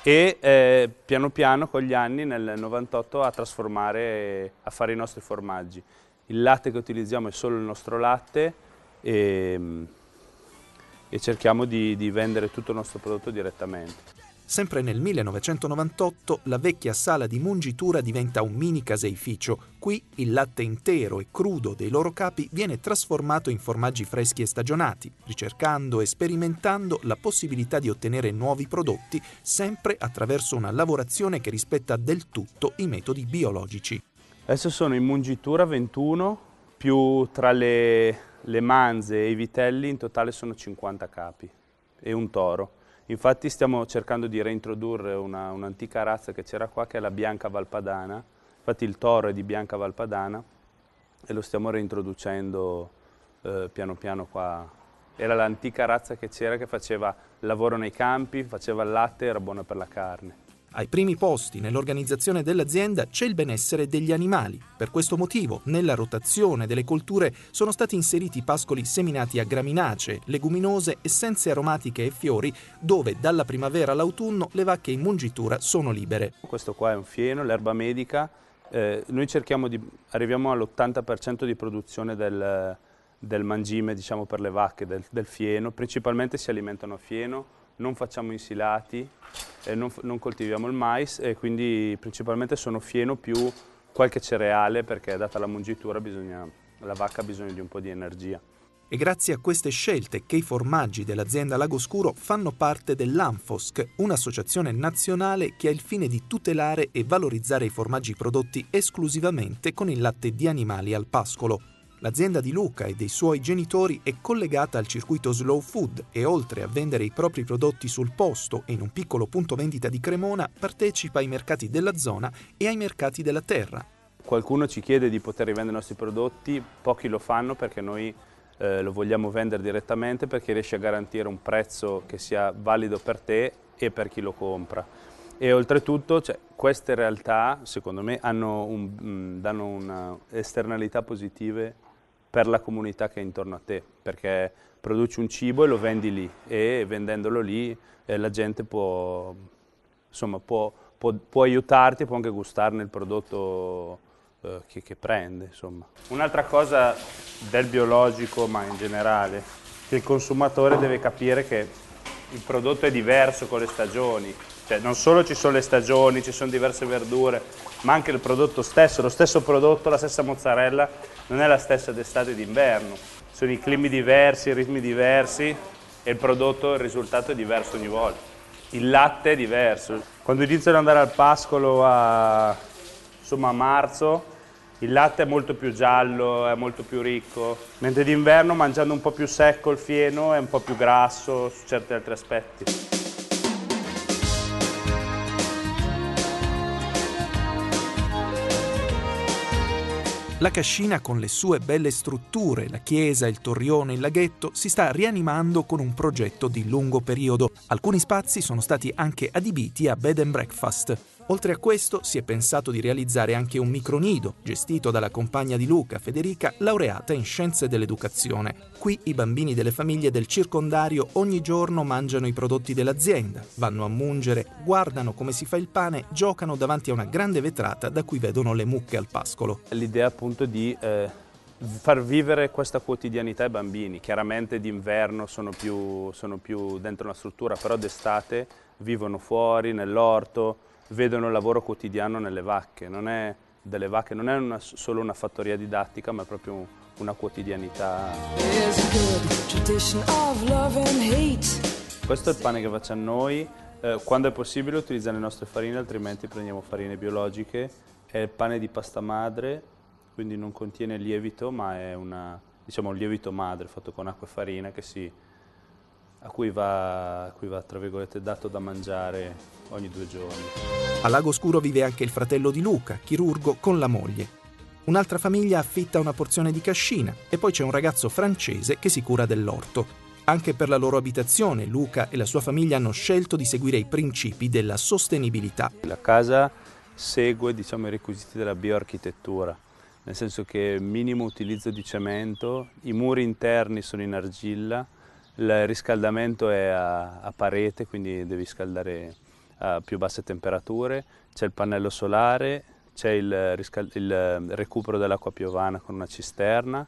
e eh, piano piano con gli anni nel 98 a trasformare, a fare i nostri formaggi. Il latte che utilizziamo è solo il nostro latte e, ehm, e cerchiamo di, di vendere tutto il nostro prodotto direttamente. Sempre nel 1998 la vecchia sala di mungitura diventa un mini caseificio. Qui il latte intero e crudo dei loro capi viene trasformato in formaggi freschi e stagionati, ricercando e sperimentando la possibilità di ottenere nuovi prodotti sempre attraverso una lavorazione che rispetta del tutto i metodi biologici. Adesso sono in mungitura 21, più tra le, le manze e i vitelli in totale sono 50 capi e un toro Infatti stiamo cercando di reintrodurre un'antica razza che c'era qua, che è la bianca valpadana. Infatti il toro è di bianca valpadana e lo stiamo reintroducendo eh, piano piano qua. Era l'antica razza che c'era che faceva lavoro nei campi, faceva il latte e era buona per la carne. Ai primi posti nell'organizzazione dell'azienda c'è il benessere degli animali. Per questo motivo, nella rotazione delle colture sono stati inseriti pascoli seminati a graminace, leguminose, essenze aromatiche e fiori, dove dalla primavera all'autunno le vacche in mungitura sono libere. Questo qua è un fieno, l'erba medica. Eh, noi cerchiamo di arriviamo all'80% di produzione del, del mangime diciamo, per le vacche, del, del fieno. Principalmente si alimentano a fieno, non facciamo insilati, eh, non, non, coltiviamo il mais e quindi principalmente sono fieno più qualche cereale perché data la mungitura bisogna, la vacca ha bisogno di un po' di energia. È grazie a queste scelte che i formaggi dell'azienda Lagoscuro fanno parte dell'ANFOSC, un'associazione nazionale che ha il fine di tutelare e valorizzare i formaggi prodotti esclusivamente con il latte di animali al pascolo. L'azienda di Luca e dei suoi genitori è collegata al circuito slow food e oltre a vendere i propri prodotti sul posto e in un piccolo punto vendita di Cremona, partecipa ai mercati della zona e ai mercati della terra. Qualcuno ci chiede di poter rivendere i nostri prodotti, pochi lo fanno perché noi eh, lo vogliamo vendere direttamente perché riesce a garantire un prezzo che sia valido per te e per chi lo compra. E oltretutto cioè, queste realtà, secondo me, un, mm, danno una esternalità positive per la comunità che è intorno a te, perché produci un cibo e lo vendi lì e vendendolo lì eh, la gente può, insomma, può, può, può aiutarti e può anche gustarne il prodotto eh, che, che, prende. Un'altra cosa del biologico, ma in generale, che il consumatore deve capire che il prodotto è diverso con le stagioni, cioè, non solo ci sono le stagioni, ci sono diverse verdure, ma anche il prodotto stesso, lo stesso prodotto, la stessa mozzarella, non è la stessa d'estate e d'inverno. Sono i climi diversi, i ritmi diversi e il prodotto, il risultato è diverso ogni volta. Il latte è diverso. Quando inizio ad andare al pascolo a, insomma, a marzo, il latte è molto più giallo, è molto più ricco, mentre d'inverno mangiando un po' più secco il fieno è un po' più grasso su certi altri aspetti. La cascina con le sue belle strutture, la chiesa, il torrione, il laghetto, si sta rianimando con un progetto di lungo periodo. Alcuni spazi sono stati anche adibiti a bed and breakfast. Oltre a questo si è pensato di realizzare anche un micronido, gestito dalla compagna di Luca, Federica, laureata in scienze dell'educazione. Qui i bambini delle famiglie del circondario ogni giorno mangiano i prodotti dell'azienda, vanno a mungere, guardano come si fa il pane, giocano davanti a una grande vetrata da cui vedono le mucche al pascolo. L'idea appunto di eh, far vivere questa quotidianità ai bambini, chiaramente d'inverno sono più, sono più dentro una struttura, però d'estate vivono fuori, nell'orto, vedono il lavoro quotidiano nelle vacche, non è delle vacche, non è una, solo una fattoria didattica ma è proprio una quotidianità. Questo è il pane che facciamo noi, eh, quando è possibile utilizzare le nostre farine altrimenti prendiamo farine biologiche, è il pane di pasta madre, quindi non contiene lievito ma è una, diciamo, un lievito madre fatto con acqua e farina che si a cui va, a cui va dato da mangiare ogni due giorni. A Lago Scuro vive anche il fratello di Luca, chirurgo, con la moglie. Un'altra famiglia affitta una porzione di cascina e poi c'è un ragazzo francese che si cura dell'orto. Anche per la loro abitazione Luca e la sua famiglia hanno scelto di seguire i principi della sostenibilità. La casa segue diciamo, i requisiti della bioarchitettura, nel senso che minimo utilizzo di cemento, i muri interni sono in argilla, il riscaldamento è a, a parete, quindi devi scaldare a più basse temperature, c'è il pannello solare, c'è il, riscal- il recupero dell'acqua piovana con una cisterna,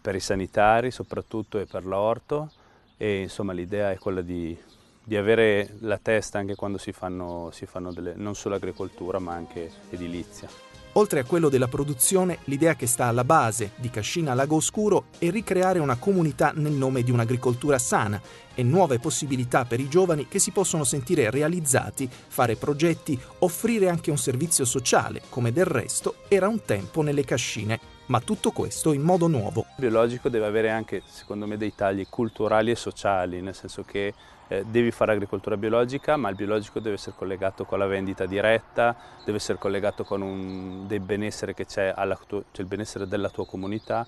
per i sanitari soprattutto e per l'orto e insomma l'idea è quella di, di avere la testa anche quando si fanno, si fanno delle, non solo agricoltura ma anche edilizia. Oltre a quello della produzione, l'idea che sta alla base di Cascina Lago Oscuro è ricreare una comunità nel nome di un'agricoltura sana e nuove possibilità per i giovani che si possono sentire realizzati, fare progetti, offrire anche un servizio sociale, come del resto era un tempo nelle cascine, ma tutto questo in modo nuovo. Il biologico deve avere anche, secondo me, dei tagli culturali e sociali, nel senso che eh, devi fare agricoltura biologica, ma il biologico deve essere collegato con la vendita diretta, deve essere collegato con un, del benessere che c'è, cioè il benessere della tua comunità,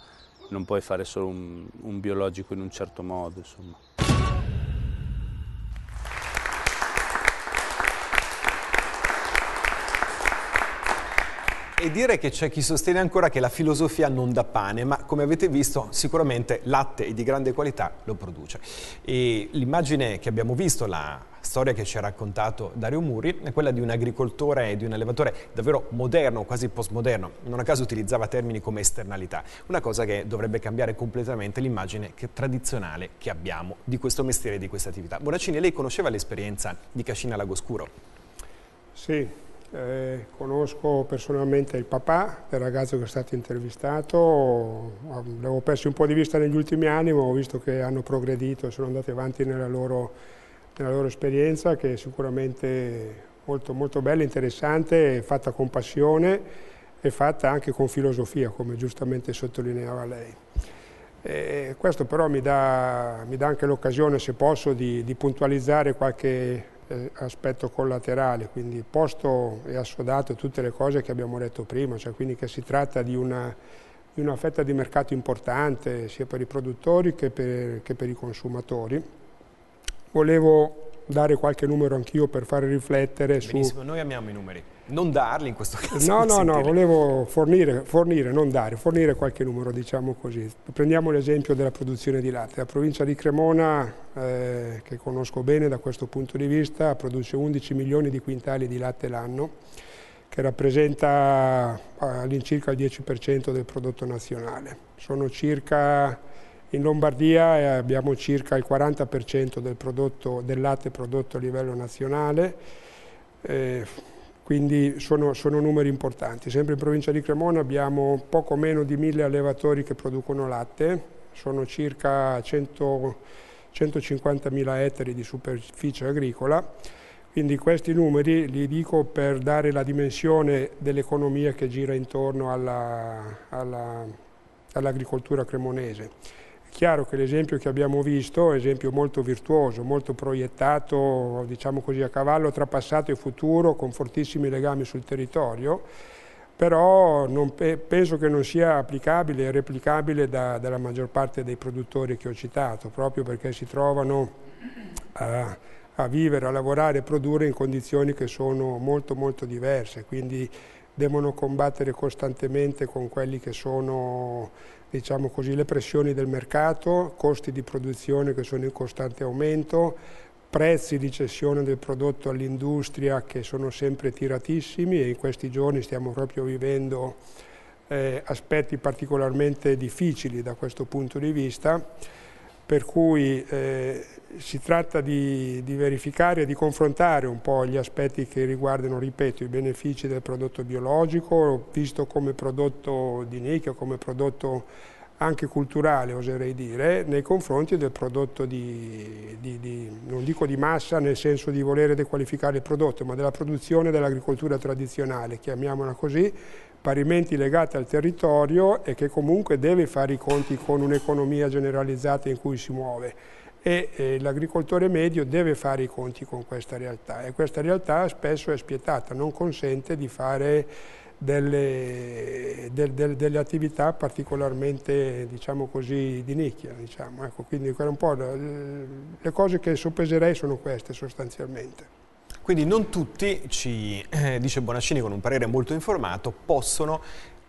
non puoi fare solo un, un biologico in un certo modo. Insomma. E dire che c'è chi sostiene ancora che la filosofia non dà pane, ma come avete visto sicuramente latte e di grande qualità lo produce. l'immagine che abbiamo visto, la storia che ci ha raccontato Dario Muri, è quella di un agricoltore e di un allevatore davvero moderno, quasi postmoderno. Non a caso utilizzava termini come esternalità, una cosa che dovrebbe cambiare completamente l'immagine tradizionale che abbiamo di questo mestiere e di questa attività. Bonacini, lei conosceva l'esperienza di Cascina Lagoscuro? Sì, eh, conosco personalmente il papà del ragazzo che è stato intervistato, l'avevo perso un po' di vista negli ultimi anni, ma ho visto che hanno progredito e sono andati avanti nella loro, nella loro esperienza che è sicuramente molto, molto bella, interessante, fatta con passione e fatta anche con filosofia, come giustamente sottolineava lei. E questo però mi dà, mi dà anche l'occasione, se posso, di, di puntualizzare qualche eh, aspetto collaterale, quindi posto e assodato tutte le cose che abbiamo detto prima, cioè quindi che si tratta di una, di una fetta di mercato importante sia per i produttori che per, che per i consumatori. Volevo dare qualche numero anch'io per fare riflettere Benissimo, su... noi amiamo i numeri, non darli in questo caso. No, no, sentirli. no, volevo fornire, fornire, non dare, fornire qualche numero, diciamo così. Prendiamo l'esempio della produzione di latte. La provincia di Cremona, eh, che conosco bene da questo punto di vista, produce 11 milioni di quintali di latte l'anno, che rappresenta eh, all'incirca il 10% del prodotto nazionale. Sono circa in Lombardia eh, abbiamo circa il 40% del, prodotto, del, latte prodotto a livello nazionale, eh, quindi sono, sono, numeri importanti. Sempre in provincia di Cremona abbiamo poco meno di mille allevatori che producono latte, sono circa 150.000 ettari di superficie agricola, quindi questi numeri li dico per dare la dimensione dell'economia che gira intorno all'agricoltura alla, all cremonese chiaro che l'esempio che abbiamo visto, esempio molto virtuoso, molto proiettato, diciamo così, a cavallo tra passato e futuro, con fortissimi legami sul territorio, però pe penso che non sia applicabile e replicabile da, dalla maggior parte dei produttori che ho citato, proprio perché si trovano a, a vivere, a lavorare e produrre in condizioni che sono molto molto diverse, quindi devono combattere costantemente con quelli che sono diciamo così, le pressioni del mercato, costi di produzione che sono in costante aumento, prezzi di cessione del prodotto all'industria che sono sempre tiratissimi e in questi giorni stiamo proprio vivendo eh, aspetti particolarmente difficili da questo punto di vista per cui eh, si tratta di, di verificare e di confrontare un po' gli aspetti che riguardano, ripeto, i benefici del prodotto biologico, visto come prodotto di nicchia, come prodotto anche culturale, oserei dire, nei confronti del prodotto di, di, di, non dico di massa nel senso di volere dequalificare il prodotto, ma della produzione dell'agricoltura tradizionale, chiamiamola così, parimenti legate al territorio e che comunque deve fare i conti con un'economia generalizzata in cui si muove e eh, l'agricoltore medio deve fare i conti con questa realtà e questa realtà spesso è spietata, non consente di fare delle, del, del, delle attività particolarmente diciamo così, di nicchia. Diciamo. Ecco, quindi le cose che soppeserei sono queste sostanzialmente. Quindi non tutti, ci eh, dice Bonaccini con un parere molto informato, possono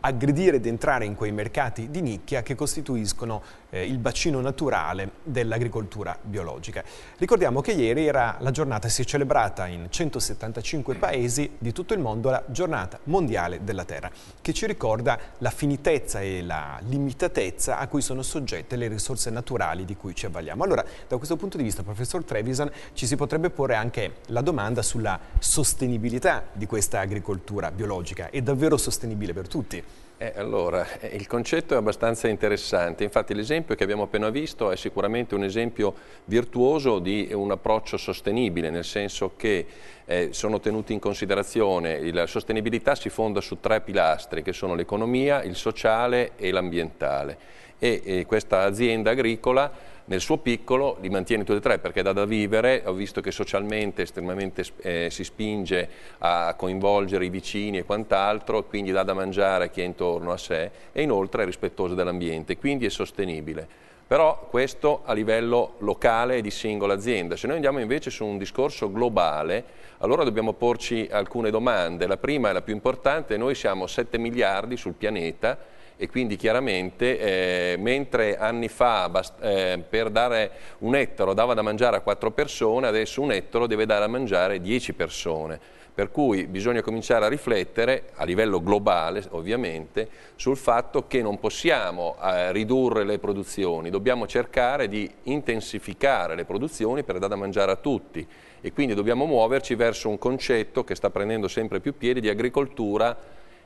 aggredire ed entrare in quei mercati di nicchia che costituiscono eh, il bacino naturale dell'agricoltura biologica. Ricordiamo che ieri era la giornata, si è celebrata in 175 paesi di tutto il mondo la giornata mondiale della terra, che ci ricorda la finitezza e la limitatezza a cui sono soggette le risorse naturali di cui ci avvaliamo. Allora, da questo punto di vista, professor Trevisan, ci si potrebbe porre anche la domanda sulla sostenibilità di questa agricoltura biologica. È davvero sostenibile per tutti? Eh, allora, eh, il concetto è abbastanza interessante, infatti l'esempio che abbiamo appena visto è sicuramente un esempio virtuoso di un approccio sostenibile, nel senso che eh, sono tenuti in considerazione, la sostenibilità si fonda su tre pilastri che sono l'economia, il sociale e l'ambientale e, e eh, questa azienda agricola nel suo piccolo, li mantiene tutti e tre perché dà da vivere, ho visto che socialmente estremamente eh, si spinge a coinvolgere i vicini e quant'altro, quindi dà da mangiare a chi è intorno a sé e inoltre è rispettoso dell'ambiente, quindi è sostenibile però questo a livello locale e di singola azienda. Se noi andiamo invece su un discorso globale, allora dobbiamo porci alcune domande. La prima e la più importante, noi siamo 7 miliardi sul pianeta, e quindi chiaramente eh, mentre anni fa eh, per dare un ettaro dava da mangiare a quattro persone, adesso un ettaro deve dare a mangiare a dieci persone. Per cui bisogna cominciare a riflettere, a livello globale ovviamente, sul fatto che non possiamo eh, ridurre le produzioni, dobbiamo cercare di intensificare le produzioni per dare da mangiare a tutti e quindi dobbiamo muoverci verso un concetto che sta prendendo sempre più piedi di agricoltura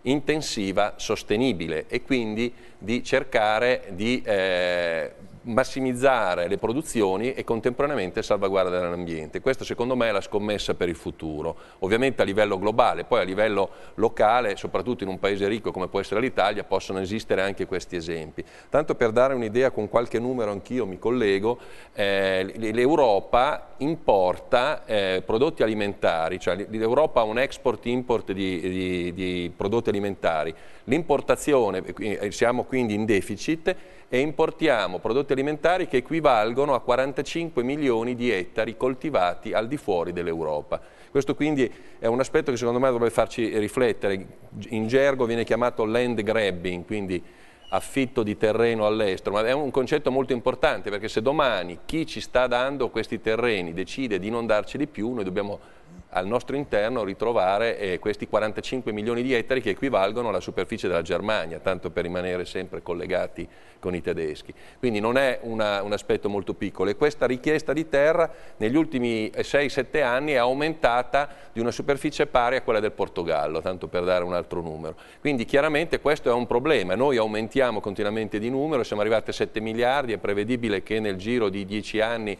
intensiva sostenibile e quindi di cercare di eh, massimizzare le produzioni e contemporaneamente salvaguardare l'ambiente. Questa secondo me è la scommessa per il futuro, ovviamente a livello globale, poi a livello locale, soprattutto in un paese ricco come può essere l'Italia, possono esistere anche questi esempi. Tanto per dare un'idea con qualche numero anch'io mi collego, eh, l'Europa importa eh, prodotti alimentari, cioè l'Europa ha un export-import di, di, di prodotti alimentari, L'importazione, eh, siamo quindi in deficit e importiamo prodotti alimentari che equivalgono a 45 milioni di ettari coltivati al di fuori dell'Europa. Questo quindi è un aspetto che secondo me dovrebbe farci riflettere. In gergo viene chiamato land grabbing, quindi affitto di terreno all'estero, ma è un concetto molto importante perché se domani chi ci sta dando questi terreni decide di non darceli più, noi dobbiamo al nostro interno ritrovare eh, questi 45 milioni di ettari che equivalgono alla superficie della Germania, tanto per rimanere sempre collegati con i tedeschi. Quindi non è una, un aspetto molto piccolo e questa richiesta di terra negli ultimi 6-7 eh, anni è aumentata di una superficie pari a quella del Portogallo, tanto per dare un altro numero. Quindi chiaramente questo è un problema, noi aumentiamo continuamente di numero, siamo arrivati a 7 miliardi, è prevedibile che nel giro di 10 anni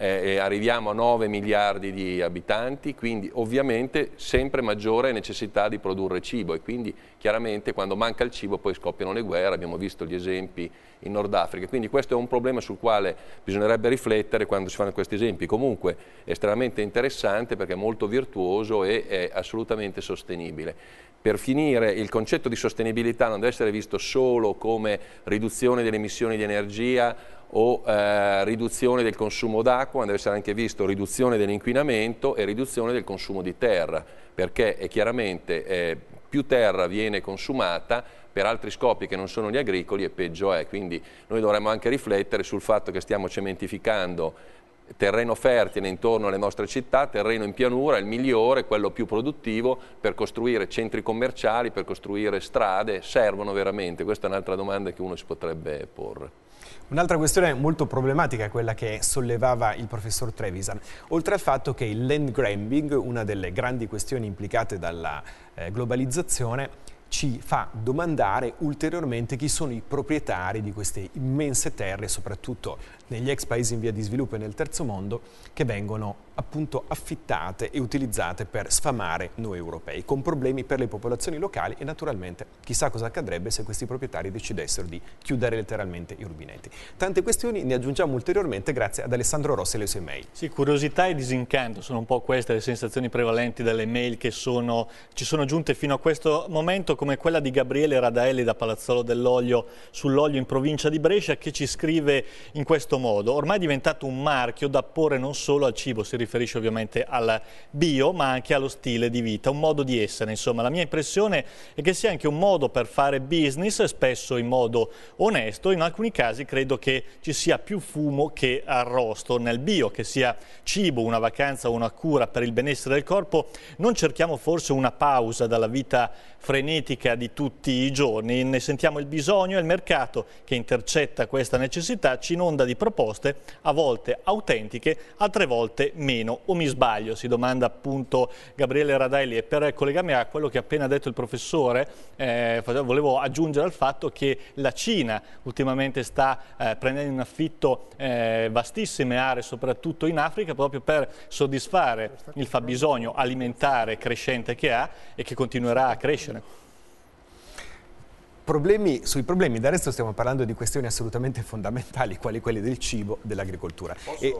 eh, arriviamo a 9 miliardi di abitanti, quindi ovviamente sempre maggiore necessità di produrre cibo e quindi chiaramente quando manca il cibo poi scoppiano le guerre, abbiamo visto gli esempi in Nord Africa, quindi questo è un problema sul quale bisognerebbe riflettere quando si fanno questi esempi, comunque è estremamente interessante perché è molto virtuoso e è assolutamente sostenibile. Per finire, il concetto di sostenibilità non deve essere visto solo come riduzione delle emissioni di energia o eh, riduzione del consumo d'acqua, ma deve essere anche visto riduzione dell'inquinamento e riduzione del consumo di terra, perché è chiaramente eh, più terra viene consumata per altri scopi che non sono gli agricoli e peggio è, quindi noi dovremmo anche riflettere sul fatto che stiamo cementificando terreno fertile intorno alle nostre città, terreno in pianura, il migliore, quello più produttivo per costruire centri commerciali, per costruire strade, servono veramente? Questa è un'altra domanda che uno si potrebbe porre. Un'altra questione molto problematica è quella che sollevava il professor Trevisan, oltre al fatto che il land grabbing, una delle grandi questioni implicate dalla eh, globalizzazione, ci fa domandare ulteriormente chi sono i proprietari di queste immense terre, soprattutto negli ex paesi in via di sviluppo e nel terzo mondo, che vengono appunto affittate e utilizzate per sfamare noi europei, con problemi per le popolazioni locali e naturalmente chissà cosa accadrebbe se questi proprietari decidessero di chiudere letteralmente i rubinetti. Tante questioni ne aggiungiamo ulteriormente grazie ad Alessandro Rossi e le sue mail. Sì, curiosità e disincanto sono un po' queste le sensazioni prevalenti dalle mail che sono, ci sono giunte fino a questo momento, come quella di Gabriele Radaelli da Palazzolo dell'Olio sull'olio in provincia di Brescia che ci scrive in questo modo, ormai è diventato un marchio da porre non solo al cibo, si riferisce ovviamente al bio ma anche allo stile di vita, un modo di essere. Insomma, la mia impressione è che sia anche un modo per fare business, spesso in modo onesto, in alcuni casi credo che ci sia più fumo che arrosto nel bio, che sia cibo, una vacanza o una cura per il benessere del corpo. Non cerchiamo forse una pausa dalla vita frenetica di tutti i giorni, ne sentiamo il bisogno e il mercato che intercetta questa necessità ci inonda di proposte a volte autentiche, altre volte meno meno o mi sbaglio? Si domanda appunto Gabriele Radelli e per collegarmi a quello che ha appena detto il professore eh, volevo aggiungere al fatto che la Cina ultimamente sta eh, prendendo in affitto eh, vastissime aree soprattutto in Africa proprio per soddisfare il fabbisogno alimentare crescente che ha e che continuerà a crescere. Problemi, sui problemi, del resto stiamo parlando di questioni assolutamente fondamentali, quali quelle del cibo, dell'agricoltura. Posso... E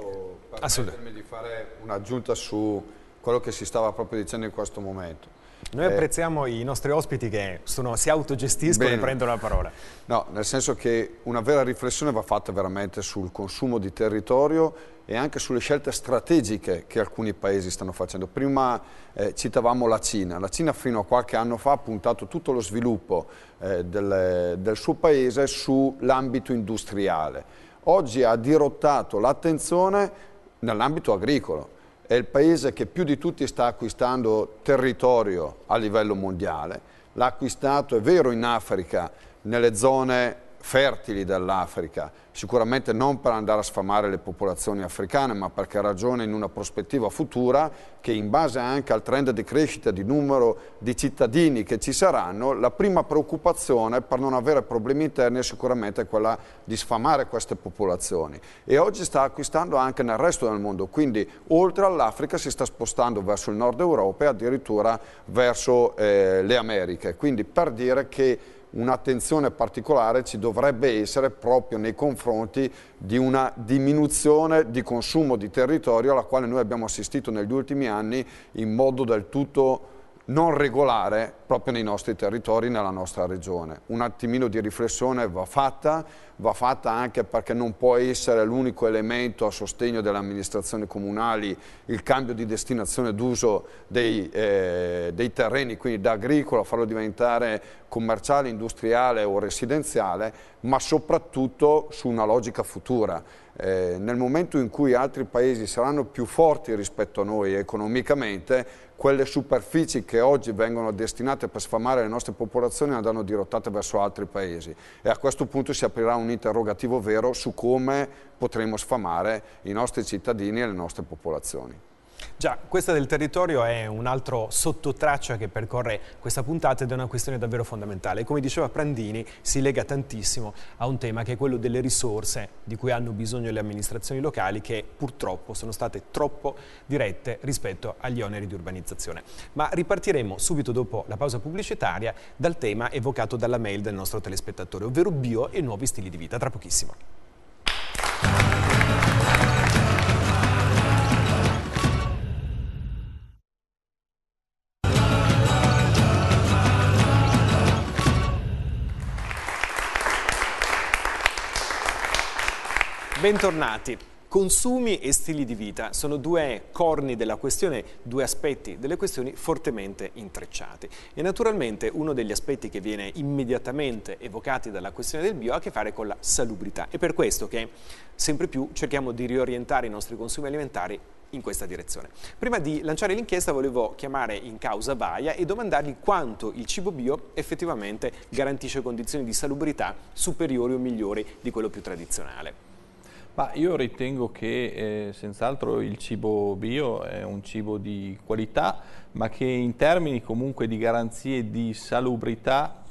permettermi di fare un'aggiunta su quello che si stava proprio dicendo in questo momento. Noi eh, apprezziamo i nostri ospiti che sono, si autogestiscono bene. e prendono la parola. No, nel senso che una vera riflessione va fatta veramente sul consumo di territorio e anche sulle scelte strategiche che alcuni paesi stanno facendo. Prima eh, citavamo la Cina. La Cina fino a qualche anno fa ha puntato tutto lo sviluppo eh, del, del suo paese sull'ambito industriale oggi ha dirottato l'attenzione nell'ambito agricolo. È il paese che più di tutti sta acquistando territorio a livello mondiale. L'ha acquistato, è vero, in Africa, nelle zone fertili dell'Africa, sicuramente non per andare a sfamare le popolazioni africane, ma perché ragiona in una prospettiva futura che in base anche al trend di crescita di numero di cittadini che ci saranno, la prima preoccupazione per non avere problemi interni è sicuramente quella di sfamare queste popolazioni e oggi sta acquistando anche nel resto del mondo, quindi oltre all'Africa si sta spostando verso il nord Europa e addirittura verso eh, le Americhe, quindi per dire che un'attenzione particolare ci dovrebbe essere proprio nei confronti di una diminuzione di consumo di territorio alla quale noi abbiamo assistito negli ultimi anni in modo del tutto non regolare proprio nei nostri territori, nella nostra regione. Un attimino di riflessione va fatta, va fatta anche perché non può essere l'unico elemento a sostegno delle amministrazioni comunali il cambio di destinazione d'uso dei, eh, dei, terreni, quindi da agricolo a farlo diventare commerciale, industriale o residenziale, ma soprattutto su una logica futura. Eh, nel momento in cui altri paesi saranno più forti rispetto a noi economicamente, quelle superfici che oggi vengono destinate per sfamare le nostre popolazioni andranno dirottate verso altri paesi e a questo punto si aprirà un interrogativo vero su come potremo sfamare i nostri cittadini e le nostre popolazioni. Già, questa del territorio è un altro sottotraccia che percorre questa puntata ed è una questione davvero fondamentale. Come diceva Prandini, si lega tantissimo a un tema che è quello delle risorse di cui hanno bisogno le amministrazioni locali che purtroppo sono state troppo dirette rispetto agli oneri di urbanizzazione. Ma ripartiremo subito dopo la pausa pubblicitaria dal tema evocato dalla mail del nostro telespettatore, ovvero bio e nuovi stili di vita. Tra pochissimo. Bentornati. Consumi e stili di vita sono due corni della questione, due aspetti delle questioni fortemente intrecciati. E naturalmente uno degli aspetti che viene immediatamente evocati dalla questione del bio ha a che fare con la salubrità. È per questo che sempre più cerchiamo di riorientare i nostri consumi alimentari in questa direzione. Prima di lanciare l'inchiesta volevo chiamare in causa Vaia e domandargli quanto il cibo bio effettivamente garantisce condizioni di salubrità superiori o migliori di quello più tradizionale. Ma io ritengo che eh, senz'altro il cibo bio è un cibo di qualità, ma che in termini comunque di garanzie di salubrità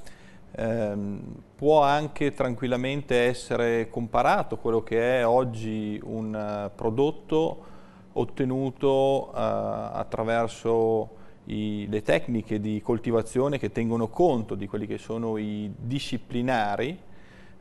ehm, può anche tranquillamente essere comparato quello che è oggi un eh, prodotto ottenuto uh, attraverso i, le tecniche di coltivazione che tengono conto di quelli che sono i disciplinari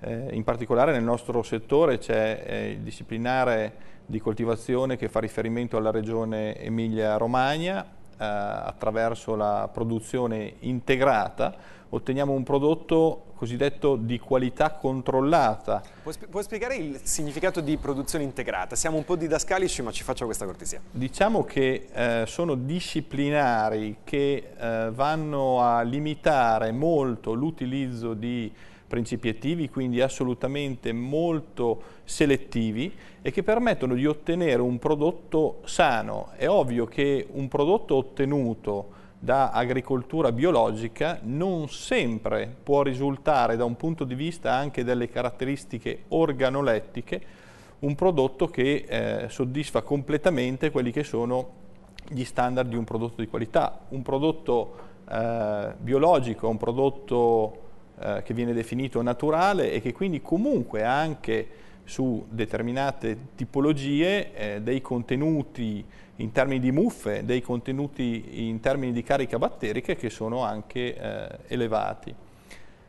eh, in particolare nel nostro settore c'è eh, il disciplinare di coltivazione che fa riferimento alla regione Emilia-Romagna, eh, attraverso la produzione integrata otteniamo un prodotto cosiddetto di qualità controllata. Puoi, sp puoi, spiegare il significato di produzione integrata? Siamo un po' didascalici ma ci faccio questa cortesia. Diciamo che eh, sono disciplinari che eh, vanno a limitare molto l'utilizzo di principi attivi, quindi assolutamente molto selettivi e che permettono di ottenere un prodotto sano. È ovvio che un prodotto ottenuto da agricoltura biologica non sempre può risultare da un punto di vista anche delle caratteristiche organolettiche un prodotto che eh, soddisfa completamente quelli che sono gli standard di un prodotto di qualità. Un prodotto eh, biologico, un prodotto eh, che viene definito naturale e che quindi comunque anche su determinate tipologie eh, dei contenuti in termini di muffe, dei contenuti in termini di carica batterica che sono anche eh, elevati.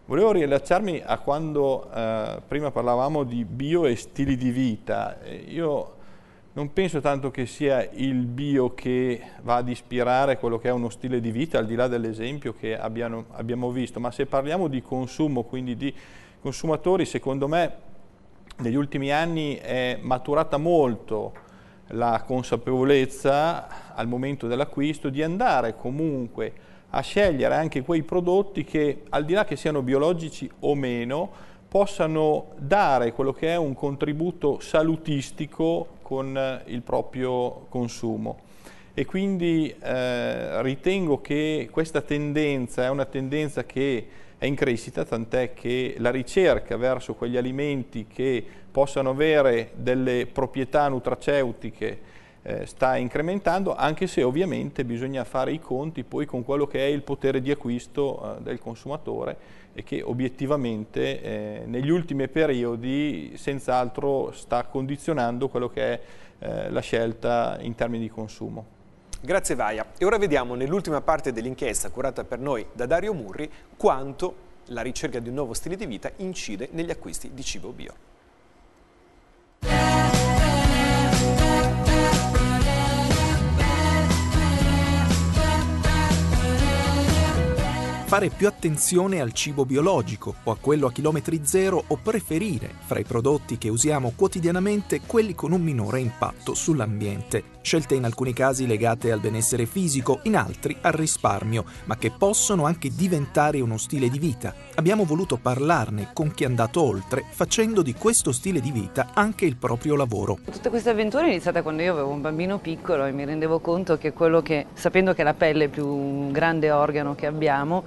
Volevo riallacciarmi a quando eh, prima parlavamo di bio e stili di vita. Eh, io non penso tanto che sia il bio che va ad ispirare quello che è uno stile di vita, al di là dell'esempio che abbiano, abbiamo visto, ma se parliamo di consumo, quindi di consumatori, secondo me negli ultimi anni è maturata molto la consapevolezza al momento dell'acquisto di andare comunque a scegliere anche quei prodotti che al di là che siano biologici o meno possano dare quello che è un contributo salutistico con il proprio consumo e quindi eh, ritengo che questa tendenza è una tendenza che è in crescita, tant'è che la ricerca verso quegli alimenti che possano avere delle proprietà nutraceutiche eh, sta incrementando, anche se ovviamente bisogna fare i conti poi con quello che è il potere di acquisto eh, del consumatore e che obiettivamente eh, negli ultimi periodi senz'altro sta condizionando quello che è eh, la scelta in termini di consumo. Grazie Vaia. E ora vediamo nell'ultima parte dell'inchiesta curata per noi da Dario Murri quanto la ricerca di un nuovo stile di vita incide negli acquisti di cibo bio. fare più attenzione al cibo biologico o a quello a chilometri zero o preferire, fra i prodotti che usiamo quotidianamente, quelli con un minore impatto sull'ambiente, scelte in alcuni casi legate al benessere fisico, in altri al risparmio, ma che possono anche diventare uno stile di vita. Abbiamo voluto parlarne con chi è andato oltre, facendo di questo stile di vita anche il proprio lavoro. Tutta questa avventura è iniziata quando io avevo un bambino piccolo e mi rendevo conto che quello che, sapendo che la pelle è il più grande organo che abbiamo,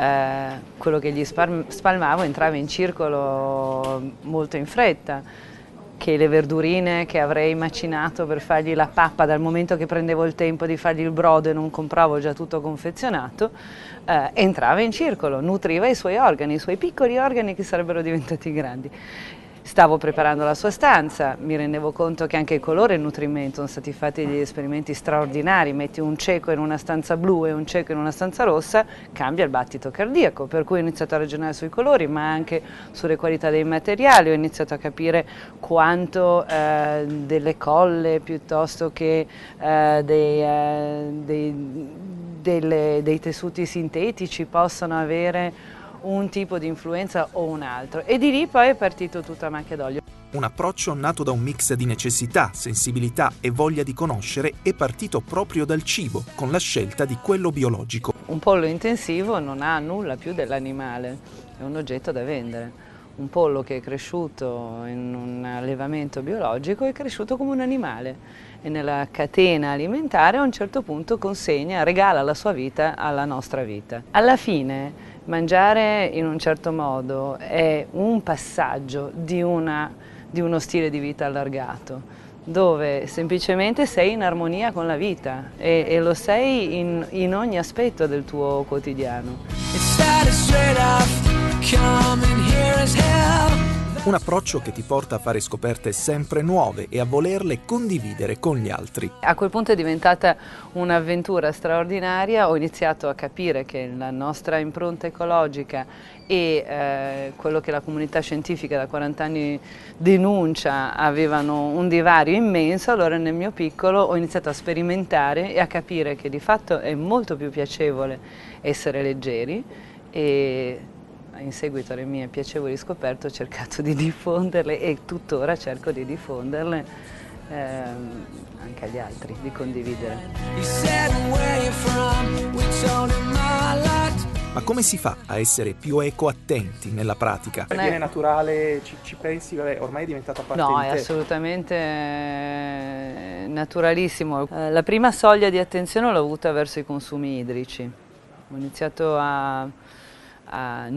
eh, quello che gli spalmavo entrava in circolo molto in fretta, che le verdurine che avrei macinato per fargli la pappa dal momento che prendevo il tempo di fargli il brodo e non compravo già tutto confezionato, eh, entrava in circolo, nutriva i suoi organi, i suoi piccoli organi che sarebbero diventati grandi. Stavo preparando la sua stanza, mi rendevo conto che anche il colore e il nutrimento sono stati fatti degli esperimenti straordinari, metti un cieco in una stanza blu e un cieco in una stanza rossa, cambia il battito cardiaco, per cui ho iniziato a ragionare sui colori ma anche sulle qualità dei materiali, ho iniziato a capire quanto eh, delle colle piuttosto che eh, dei, eh, dei, delle, dei tessuti sintetici possono avere un tipo di influenza o un altro e di lì poi è partito tutto a macchia d'olio. Un approccio nato da un mix di necessità, sensibilità e voglia di conoscere è partito proprio dal cibo, con la scelta di quello biologico. Un pollo intensivo non ha nulla più dell'animale, è un oggetto da vendere. Un pollo che è cresciuto in un allevamento biologico è cresciuto come un animale e nella catena alimentare a un certo punto consegna, regala la sua vita alla nostra vita. Alla fine Mangiare in un certo modo è un passaggio di, una, di uno stile di vita allargato dove semplicemente sei in armonia con la vita e, e lo sei in, in, ogni aspetto del tuo quotidiano. Un approccio che ti porta a fare scoperte sempre nuove e a volerle condividere con gli altri. A quel punto è diventata un'avventura straordinaria, ho iniziato a capire che la nostra impronta ecologica e eh, quello che la comunità scientifica da 40 anni denuncia avevano un divario immenso, allora nel mio piccolo ho iniziato a sperimentare e a capire che di fatto è molto più piacevole essere leggeri e in seguito alle mie piacevoli scoperte ho cercato di diffonderle e tuttora cerco di diffonderle ehm, anche agli altri, di condividere. Ma come si fa a essere più ecoattenti nella pratica? È viene naturale, ci, ci pensi, vabbè, ormai è diventata parte no, No, è assolutamente eh, naturalissimo. Eh, la prima soglia di attenzione l'ho avuta verso i consumi idrici. Ho iniziato a a,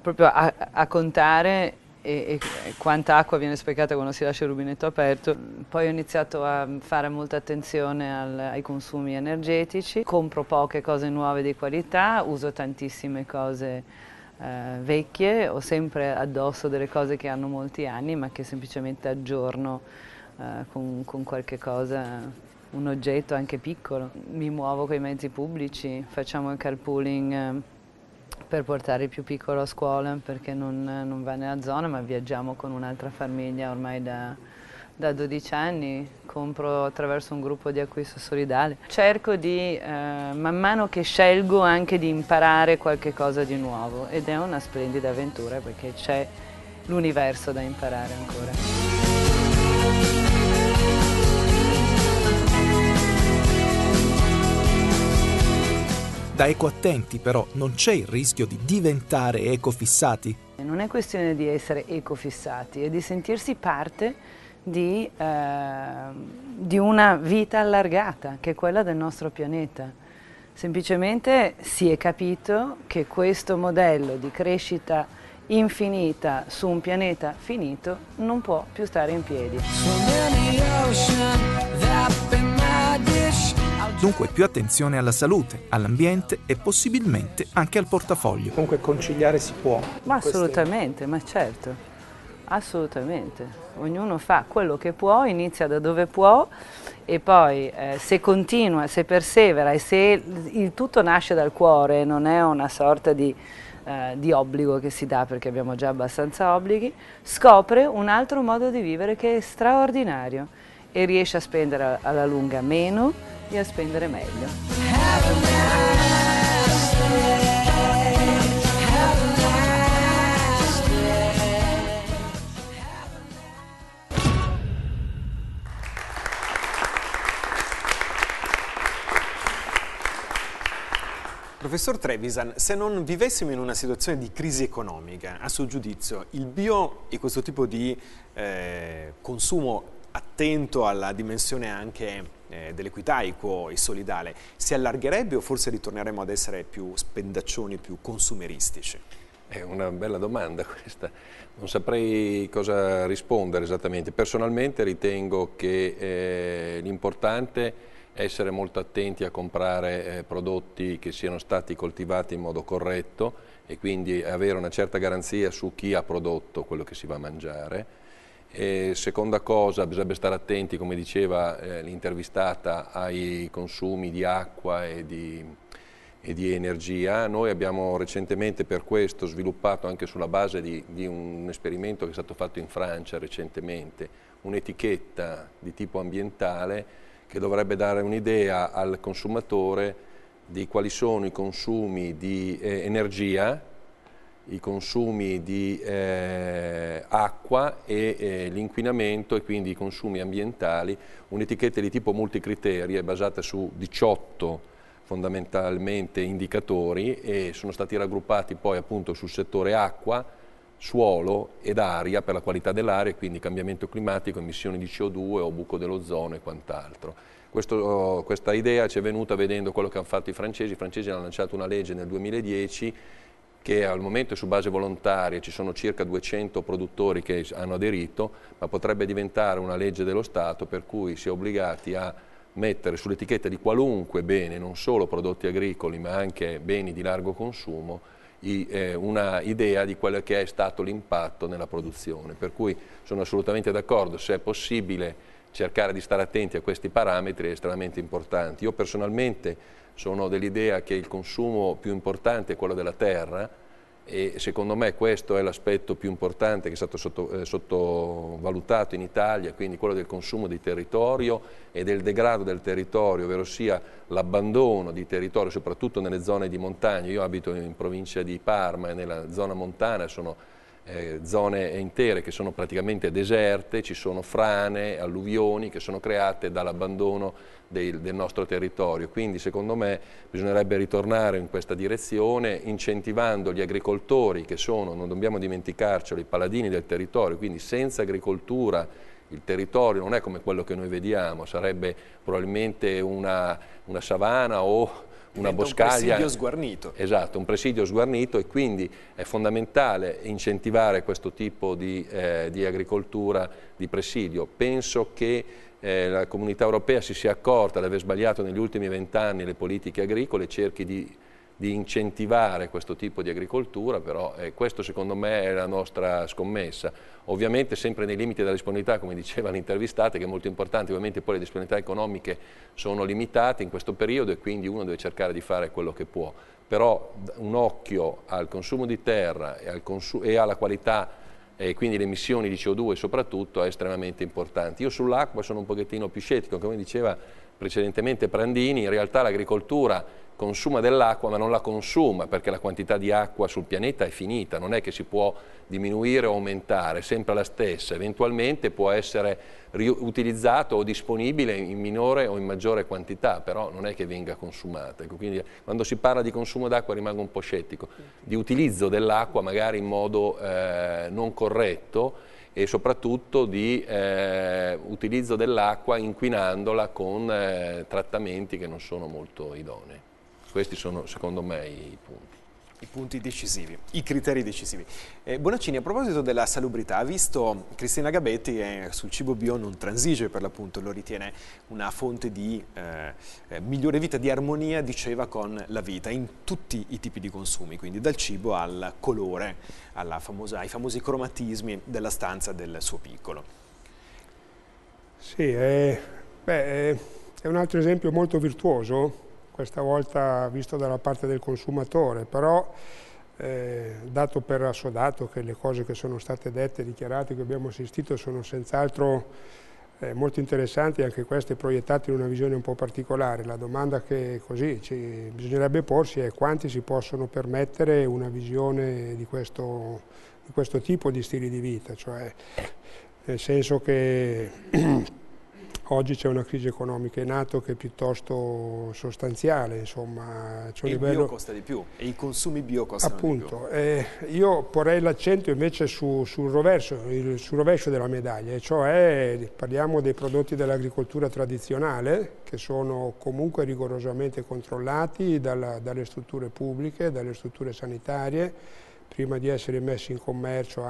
proprio a, a contare e, e, quanta acqua viene sprecata quando si lascia il rubinetto aperto. Poi ho iniziato a fare molta attenzione al, ai consumi energetici, compro poche cose nuove di qualità, uso tantissime cose eh, vecchie, ho sempre addosso delle cose che hanno molti anni ma che semplicemente aggiorno eh, con, con qualche cosa un oggetto anche piccolo, mi muovo con i mezzi pubblici, facciamo il carpooling eh, per portare il più piccolo a scuola perché non, non va nella zona ma viaggiamo con un'altra famiglia ormai da, da 12 anni, compro attraverso un gruppo di acquisto solidale. Cerco di, eh, man mano che scelgo, anche di imparare qualche cosa di nuovo ed è una splendida avventura perché c'è l'universo da imparare ancora. Da ecoattenti però non c'è il rischio di diventare ecofissati? Non è questione di essere ecofissati, è di sentirsi parte di, eh, di una vita allargata, che è quella del nostro pianeta. Semplicemente si è capito che questo modello di crescita infinita su un pianeta finito non può più stare in piedi dunque più attenzione alla salute, all'ambiente e possibilmente anche al portafoglio. Comunque conciliare si può. Ma assolutamente, Queste... ma certo, assolutamente. Ognuno fa quello che può, inizia da dove può e poi eh, se continua, se persevera e se il tutto nasce dal cuore, non è una sorta di, eh, di obbligo che si dà perché abbiamo già abbastanza obblighi, scopre un altro modo di vivere che è straordinario e riesce a spendere alla lunga meno, e a spendere meglio. Professor Trevisan, se non vivessimo in una situazione di crisi economica, a suo giudizio, il bio e questo tipo di eh, consumo attento alla dimensione anche eh, dell'equità, equo e solidale, si allargherebbe o forse ritorneremo ad essere più spendaccioni, più consumeristici? È una bella domanda *laughs* questa, non saprei cosa rispondere esattamente. Personalmente ritengo che eh, l'importante è essere molto attenti a comprare eh, prodotti che siano stati coltivati in modo corretto e quindi avere una certa garanzia su chi ha prodotto quello che si va a mangiare e seconda cosa, bisognerebbe stare attenti, come diceva eh, l'intervistata, ai consumi di acqua e di, e di, energia. Noi abbiamo recentemente per questo sviluppato, anche sulla base di, di un esperimento che è stato fatto in Francia recentemente, un'etichetta di tipo ambientale che dovrebbe dare un'idea al consumatore di quali sono i consumi di eh, energia i consumi di eh, acqua e eh, l'inquinamento e quindi i consumi ambientali, un'etichetta di tipo multicriteria basata su 18 fondamentalmente indicatori e sono stati raggruppati poi appunto sul settore acqua, suolo ed aria per la qualità dell'aria, quindi cambiamento climatico, emissioni di CO2 o buco dell'ozono e quant'altro. questa idea ci è venuta vedendo quello che hanno fatto i francesi, i francesi hanno lanciato una legge nel 2010 che al momento è su base volontaria, ci sono circa 200 produttori che hanno aderito, ma potrebbe diventare una legge dello Stato per cui si è obbligati a mettere sull'etichetta di qualunque bene, non solo prodotti agricoli ma anche beni di largo consumo, eh, una idea di quello che è stato l'impatto nella produzione. Per cui sono assolutamente d'accordo, se è possibile cercare di stare attenti a questi parametri è estremamente importante. Io personalmente sono dell'idea che il consumo più importante è quello della terra e secondo me questo è l'aspetto più importante che è stato sotto, eh, sottovalutato in Italia, quindi quello del consumo di territorio e del degrado del territorio, ovvero sia l'abbandono di territorio, soprattutto nelle zone di montagna. Io abito in provincia di Parma e nella zona montana sono eh, zone intere che sono praticamente deserte, ci sono frane, alluvioni che sono create dall'abbandono del, del, nostro territorio. Quindi secondo me bisognerebbe ritornare in questa direzione incentivando gli agricoltori che sono, non dobbiamo dimenticarcelo, i paladini del territorio, quindi senza agricoltura il territorio non è come quello che noi vediamo, sarebbe probabilmente una, una savana o una boscaglia. Un presidio sguarnito. Esatto, un presidio sguarnito e quindi è fondamentale incentivare questo tipo di, eh, di agricoltura di presidio. Penso che eh, la comunità europea si sia accorta di aver sbagliato negli ultimi vent'anni le politiche agricole, e cerchi di di incentivare questo tipo di agricoltura, però eh, questo secondo me è la nostra scommessa. Ovviamente sempre nei limiti della disponibilità, come diceva *laughs* l'intervistata, che è molto importante, ovviamente poi le disponibilità economiche sono limitate in questo periodo e quindi uno deve cercare di fare quello che può. Però un occhio al consumo di terra e, al e alla qualità e quindi le emissioni di CO2 soprattutto è estremamente importante. Io sull'acqua sono un pochettino più scettico, come diceva precedentemente Prandini, in realtà l'agricoltura consuma dell'acqua ma non la consuma perché la quantità di acqua sul pianeta è finita, non è che si può diminuire o aumentare, è sempre la stessa, eventualmente può essere riutilizzato o disponibile in minore o in maggiore quantità, però non è che venga consumata. Ecco, quindi quando si parla di consumo d'acqua rimango un po' scettico, di utilizzo dell'acqua magari in modo eh, non corretto e soprattutto di eh, utilizzo dell'acqua inquinandola con eh, trattamenti che non sono molto idonei. Questi sono secondo me i punti punti decisivi, i criteri decisivi. Eh, Bonaccini, a proposito della salubrità, ha visto Cristina Gabetti eh, sul cibo bio non transige per l'appunto, lo ritiene una fonte di eh, eh migliore vita, di armonia, diceva, con la vita, in tutti i tipi di consumi, quindi dal cibo al colore, famosa, ai famosi cromatismi della stanza del suo piccolo. Sì, eh, beh, eh, è un altro esempio molto virtuoso questa volta visto dalla parte del consumatore, però eh, dato per assodato che le cose che sono state dette e dichiarate che abbiamo assistito sono senz'altro eh, molto interessanti, anche queste proiettate in una visione un po' particolare. La domanda che così ci, bisognerebbe porsi è quanti si possono permettere una visione di questo, di questo tipo di stili di vita, cioè nel senso che *clears throat* Oggi c'è una crisi economica in atto che è piuttosto sostanziale, insomma. Cioè il livello... bio costa di più e i consumi bio costano Appunto, di più. Eh, io porrei l'accento invece su, sul, roverso, il, sul, rovescio, della medaglia, e cioè parliamo dei prodotti dell'agricoltura tradizionale che sono comunque rigorosamente controllati dalla, dalle strutture pubbliche, dalle strutture sanitarie, prima di essere messi in commercio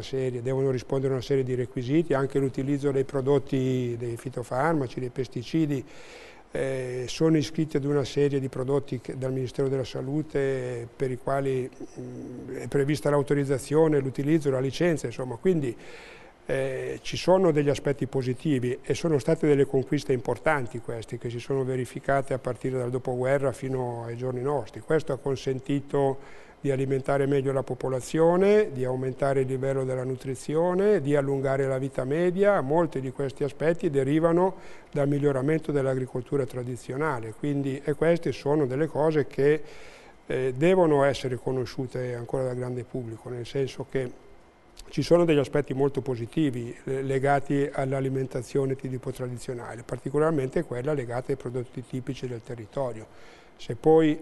serie, devono rispondere a una serie di requisiti, anche l'utilizzo dei prodotti, dei fitofarmaci, dei pesticidi, eh, sono iscritti ad una serie di prodotti che, dal Ministero della Salute per i quali mh, mm, è prevista l'autorizzazione, l'utilizzo, la licenza, insomma, quindi eh, ci sono degli aspetti positivi e sono state delle conquiste importanti queste che si sono verificate a partire dal dopoguerra fino ai giorni nostri. Questo ha consentito di alimentare meglio la popolazione, di aumentare il livello della nutrizione, di allungare la vita media. Molti di questi aspetti derivano dal miglioramento dell'agricoltura tradizionale, quindi e queste sono delle cose che eh, devono essere conosciute ancora dal grande pubblico, nel senso che ci sono degli aspetti molto positivi legati all'alimentazione di tipo tradizionale, particolarmente quella legata ai prodotti tipici del territorio. Se poi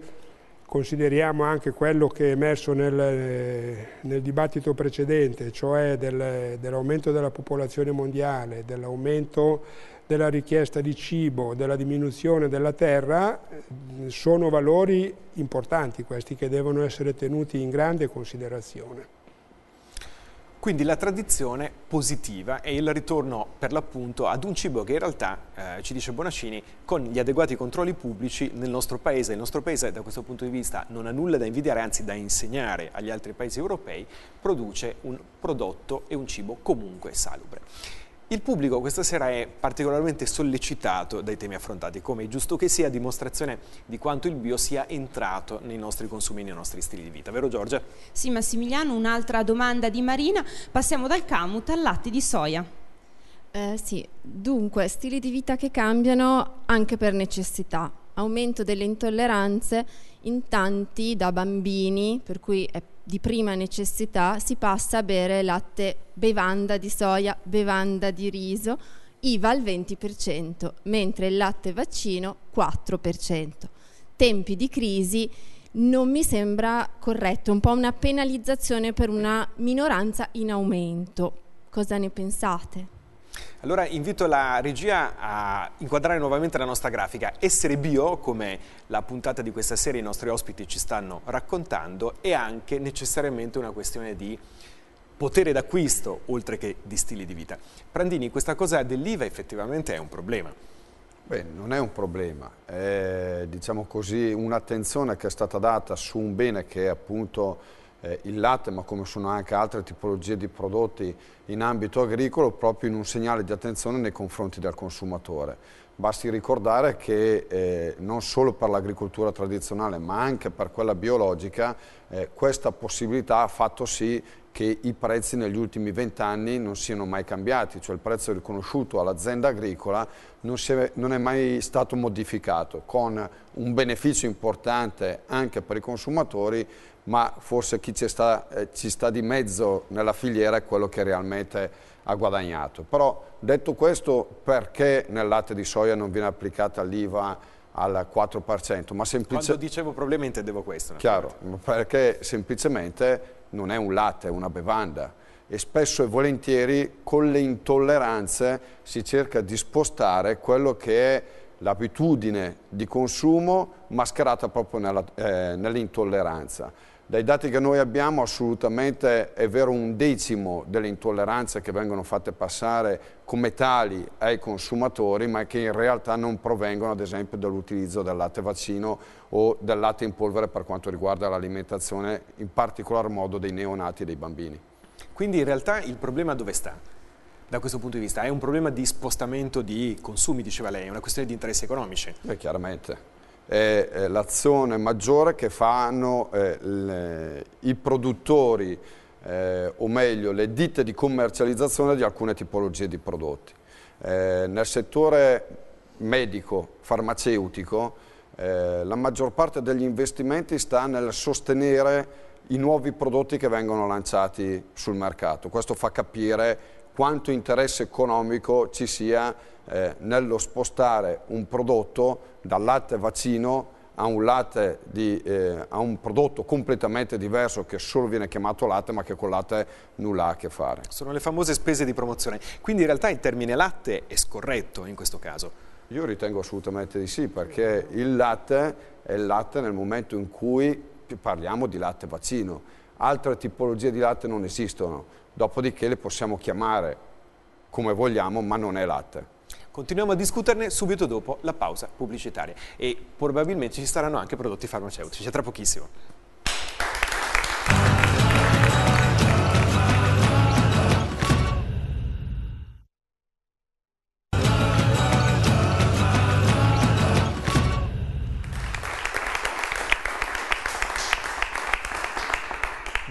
consideriamo anche quello che è emerso nel, nel dibattito precedente, cioè del, dell'aumento della popolazione mondiale, dell'aumento della richiesta di cibo, della diminuzione della terra, sono valori importanti questi che devono essere tenuti in grande considerazione. Quindi la tradizione positiva e il ritorno per l'appunto ad un cibo che in realtà, eh, ci dice Bonaccini, con gli adeguati controlli pubblici nel nostro paese, il nostro paese da questo punto di vista non ha nulla da invidiare, anzi da insegnare agli altri paesi europei, produce un prodotto e un cibo comunque salubre. Il pubblico questa sera è particolarmente sollecitato dai temi affrontati, come è giusto che sia dimostrazione di quanto il bio sia entrato nei nostri consumi e nei nostri stili di vita, vero Giorgia? Sì Massimiliano, un'altra domanda di Marina, passiamo dal camut al latte di soia. Eh, sì, dunque, stili di vita che cambiano anche per necessità, aumento delle intolleranze in tanti da bambini, per cui è di prima necessità si passa a bere latte bevanda di soia, bevanda di riso, IVA al 20%, mentre il latte vaccino 4%. Tempi di crisi non mi sembra corretto, un po' una penalizzazione per una minoranza in aumento. Cosa ne pensate? Allora invito la regia a inquadrare nuovamente la nostra grafica. Essere bio, come la puntata di questa serie i nostri ospiti ci stanno raccontando, è anche necessariamente una questione di potere d'acquisto, oltre che di stili di vita. Prandini, questa cosa dell'IVA effettivamente è un problema. Beh, non è un problema, è diciamo così un'attenzione che è stata data su un bene che è appunto eh, il latte ma come sono anche altre tipologie di prodotti in ambito agricolo proprio in un segnale di attenzione nei confronti del consumatore. Basti ricordare che eh, non solo per l'agricoltura tradizionale ma anche per quella biologica eh, questa possibilità ha fatto sì che i prezzi negli ultimi vent'anni non siano mai cambiati, cioè il prezzo riconosciuto all'azienda agricola non è, non, è, mai stato modificato, con un beneficio importante anche per i consumatori ma forse chi ci sta, eh, ci sta, di mezzo nella filiera è quello che realmente ha guadagnato. Però detto questo, perché nel latte di soia non viene applicata l'IVA al 4%? Ma semplice... Quando dicevo problemi intendevo questo. Chiaro, perché semplicemente non è un latte, è una bevanda e spesso e volentieri con le intolleranze si cerca di spostare quello che è l'abitudine di consumo mascherata proprio eh, nell'intolleranza. Eh, nell dai dati che noi abbiamo assolutamente è vero un decimo delle intolleranze che vengono fatte passare come tali ai consumatori ma che in realtà non provengono ad esempio dall'utilizzo del latte vaccino o del latte in polvere per quanto riguarda l'alimentazione in particolar modo dei neonati e dei bambini. Quindi in realtà il problema dove sta? da questo punto di vista? È un problema di spostamento di consumi, diceva lei, è una questione di interessi economici? Beh, chiaramente è l'azione maggiore che fanno eh, le, i produttori eh, o meglio le ditte di commercializzazione di alcune tipologie di prodotti. Eh, nel settore medico, farmaceutico, eh, la maggior parte degli investimenti sta nel sostenere i nuovi prodotti che vengono lanciati sul mercato. Questo fa capire quanto interesse economico ci sia eh, nello spostare un prodotto dal latte vaccino a un, latte di, eh, a un prodotto completamente diverso che solo viene chiamato latte ma che con latte nulla ha a che fare. Sono le famose spese di promozione, quindi in realtà il termine latte è scorretto in questo caso? Io ritengo assolutamente di sì perché il latte è il latte nel momento in cui parliamo di latte vaccino, altre tipologie di latte non esistono, dopodiché le possiamo chiamare come vogliamo ma non è latte. Continuiamo a discuterne subito dopo la pausa pubblicitaria e probabilmente ci saranno anche prodotti farmaceutici, a tra pochissimo.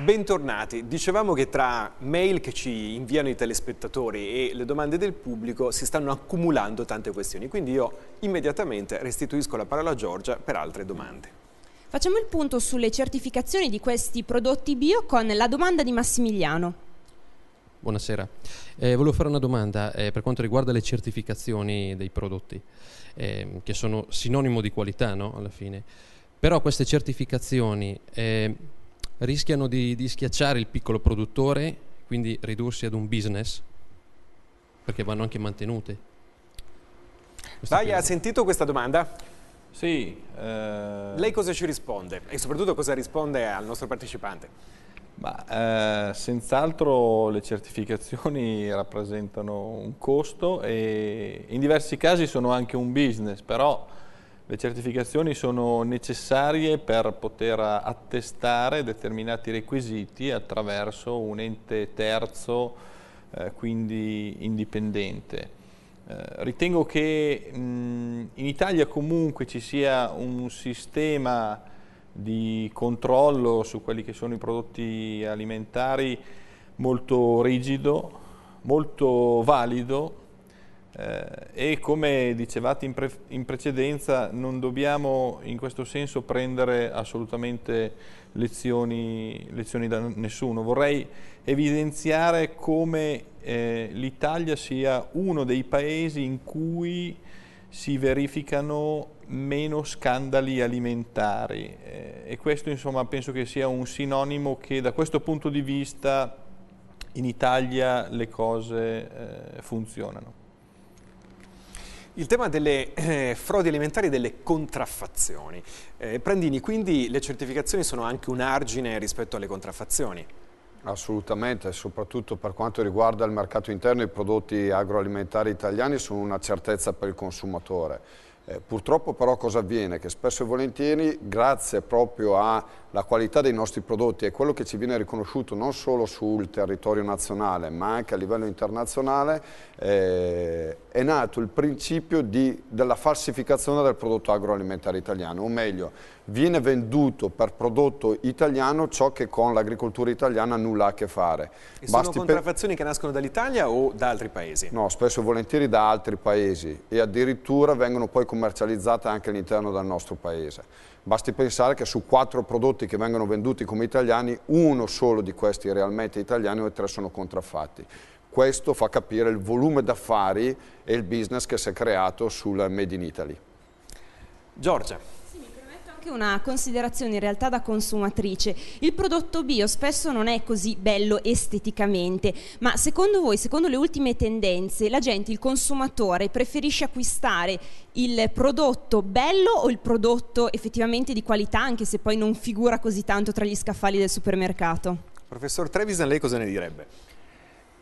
Bentornati, dicevamo che tra mail che ci inviano i telespettatori e le domande del pubblico si stanno accumulando tante questioni, quindi io immediatamente restituisco la parola a Giorgia per altre domande. Facciamo il punto sulle certificazioni di questi prodotti bio con la domanda di Massimiliano. Buonasera, eh, volevo fare una domanda eh, per quanto riguarda le certificazioni dei prodotti, eh, che sono sinonimo di qualità, no? Alla fine. Però queste certificazioni ehm, rischiano di, di schiacciare il piccolo produttore, quindi ridursi ad un business, perché vanno anche mantenute. Vaia, ha sentito questa domanda? Sì. Eh... Lei cosa ci risponde? E soprattutto cosa risponde al nostro partecipante? Ma, eh, senz'altro le certificazioni *laughs* rappresentano un costo e in diversi casi sono anche un business, però le certificazioni sono necessarie per poter attestare determinati requisiti attraverso un ente terzo, eh, quindi indipendente. Eh, ritengo che mh, in Italia comunque ci sia un sistema di controllo su quelli che sono i prodotti alimentari molto rigido, molto valido, eh, e come dicevate in, pre in, precedenza non dobbiamo in questo senso prendere assolutamente lezioni, lezioni da nessuno. Vorrei evidenziare come eh, l'Italia sia uno dei paesi in cui si verificano meno scandali alimentari eh, e questo insomma penso che sia un sinonimo che da questo punto di vista in Italia le cose eh, funzionano. Il tema delle eh, frodi alimentari e delle contraffazioni. Eh, Prandini, quindi le certificazioni sono anche un argine rispetto alle contraffazioni? Assolutamente, soprattutto per quanto riguarda il mercato interno, i prodotti agroalimentari italiani sono una certezza per il consumatore eh, purtroppo però cosa avviene? Che spesso e volentieri, grazie proprio alla qualità dei nostri prodotti e quello che ci viene riconosciuto non solo sul territorio nazionale ma anche a livello internazionale, eh, è nato il principio di, della falsificazione del prodotto agroalimentare italiano, o meglio, viene venduto per prodotto italiano ciò che con l'agricoltura italiana nulla ha a che fare. E Basti sono contraffazioni che nascono dall'Italia o da altri paesi? No, spesso e volentieri da altri paesi e addirittura vengono poi commercializzate anche all'interno del nostro paese. Basti pensare che su quattro prodotti che vengono venduti come italiani, uno solo di questi è realmente italiano e tre sono contraffatti. Questo fa capire il volume d'affari e il business che si è creato sul Made in Italy. Giorgia anche una considerazione in realtà da consumatrice. Il prodotto bio spesso non è così bello esteticamente, ma secondo voi, secondo le ultime tendenze, la gente, il consumatore, preferisce acquistare il prodotto bello o il prodotto effettivamente di qualità, anche se poi non figura così tanto tra gli scaffali del supermercato? Professor Trevisan, lei cosa ne direbbe?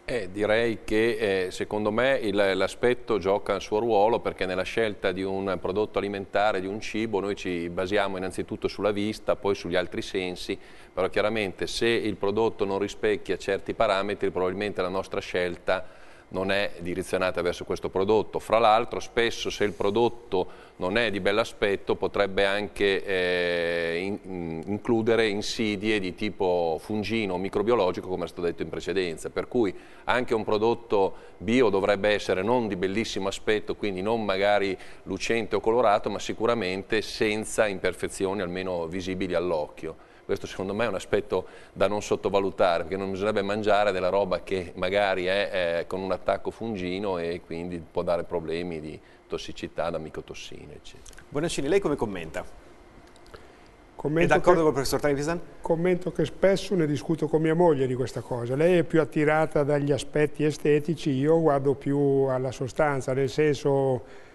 Eh, direi che eh, secondo me l'aspetto gioca il suo ruolo perché nella scelta di un prodotto alimentare, di un cibo, noi ci basiamo innanzitutto sulla vista, poi sugli altri sensi, però chiaramente se il prodotto non rispecchia certi parametri probabilmente la nostra scelta non è direzionata verso questo prodotto. Fra l'altro spesso se il prodotto non è di bell'aspetto potrebbe anche eh, in, mm, includere insidie di tipo fungino o microbiologico come è stato detto in precedenza, per cui anche un prodotto bio dovrebbe essere non di bellissimo aspetto, quindi non magari lucente o colorato, ma sicuramente senza imperfezioni almeno visibili all'occhio. Questo secondo me è un aspetto da non sottovalutare, perché non bisognerebbe mangiare della roba che magari è eh, con un attacco fungino e quindi può dare problemi di tossicità, da micotossine, eccetera. Bonaccini, lei come commenta? Commento è d'accordo con il professor Trevisan? Commento che spesso ne discuto con mia moglie di questa cosa. Lei è più attirata dagli aspetti estetici, io guardo più alla sostanza, nel senso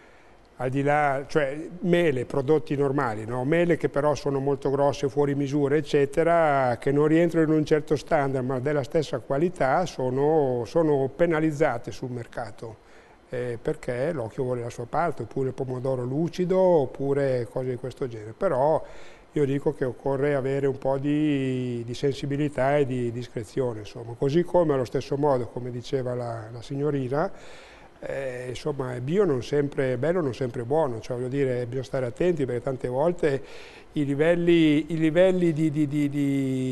al di là, cioè mele, prodotti normali, no? mele che però sono molto grosse, fuori misura, eccetera, che non rientrano in un certo standard ma della stessa qualità, sono, sono penalizzate sul mercato. Eh, perché l'occhio vuole la sua parte, oppure pomodoro lucido, oppure cose di questo genere. Però io dico che occorre avere un po' di, di sensibilità e di discrezione, insomma. Così come allo stesso modo, come diceva la, la signorina, eh, insomma bio non sempre è bello, non sempre è buono, cioè, voglio dire, bisogna stare attenti perché tante volte i livelli, i livelli di, di, di,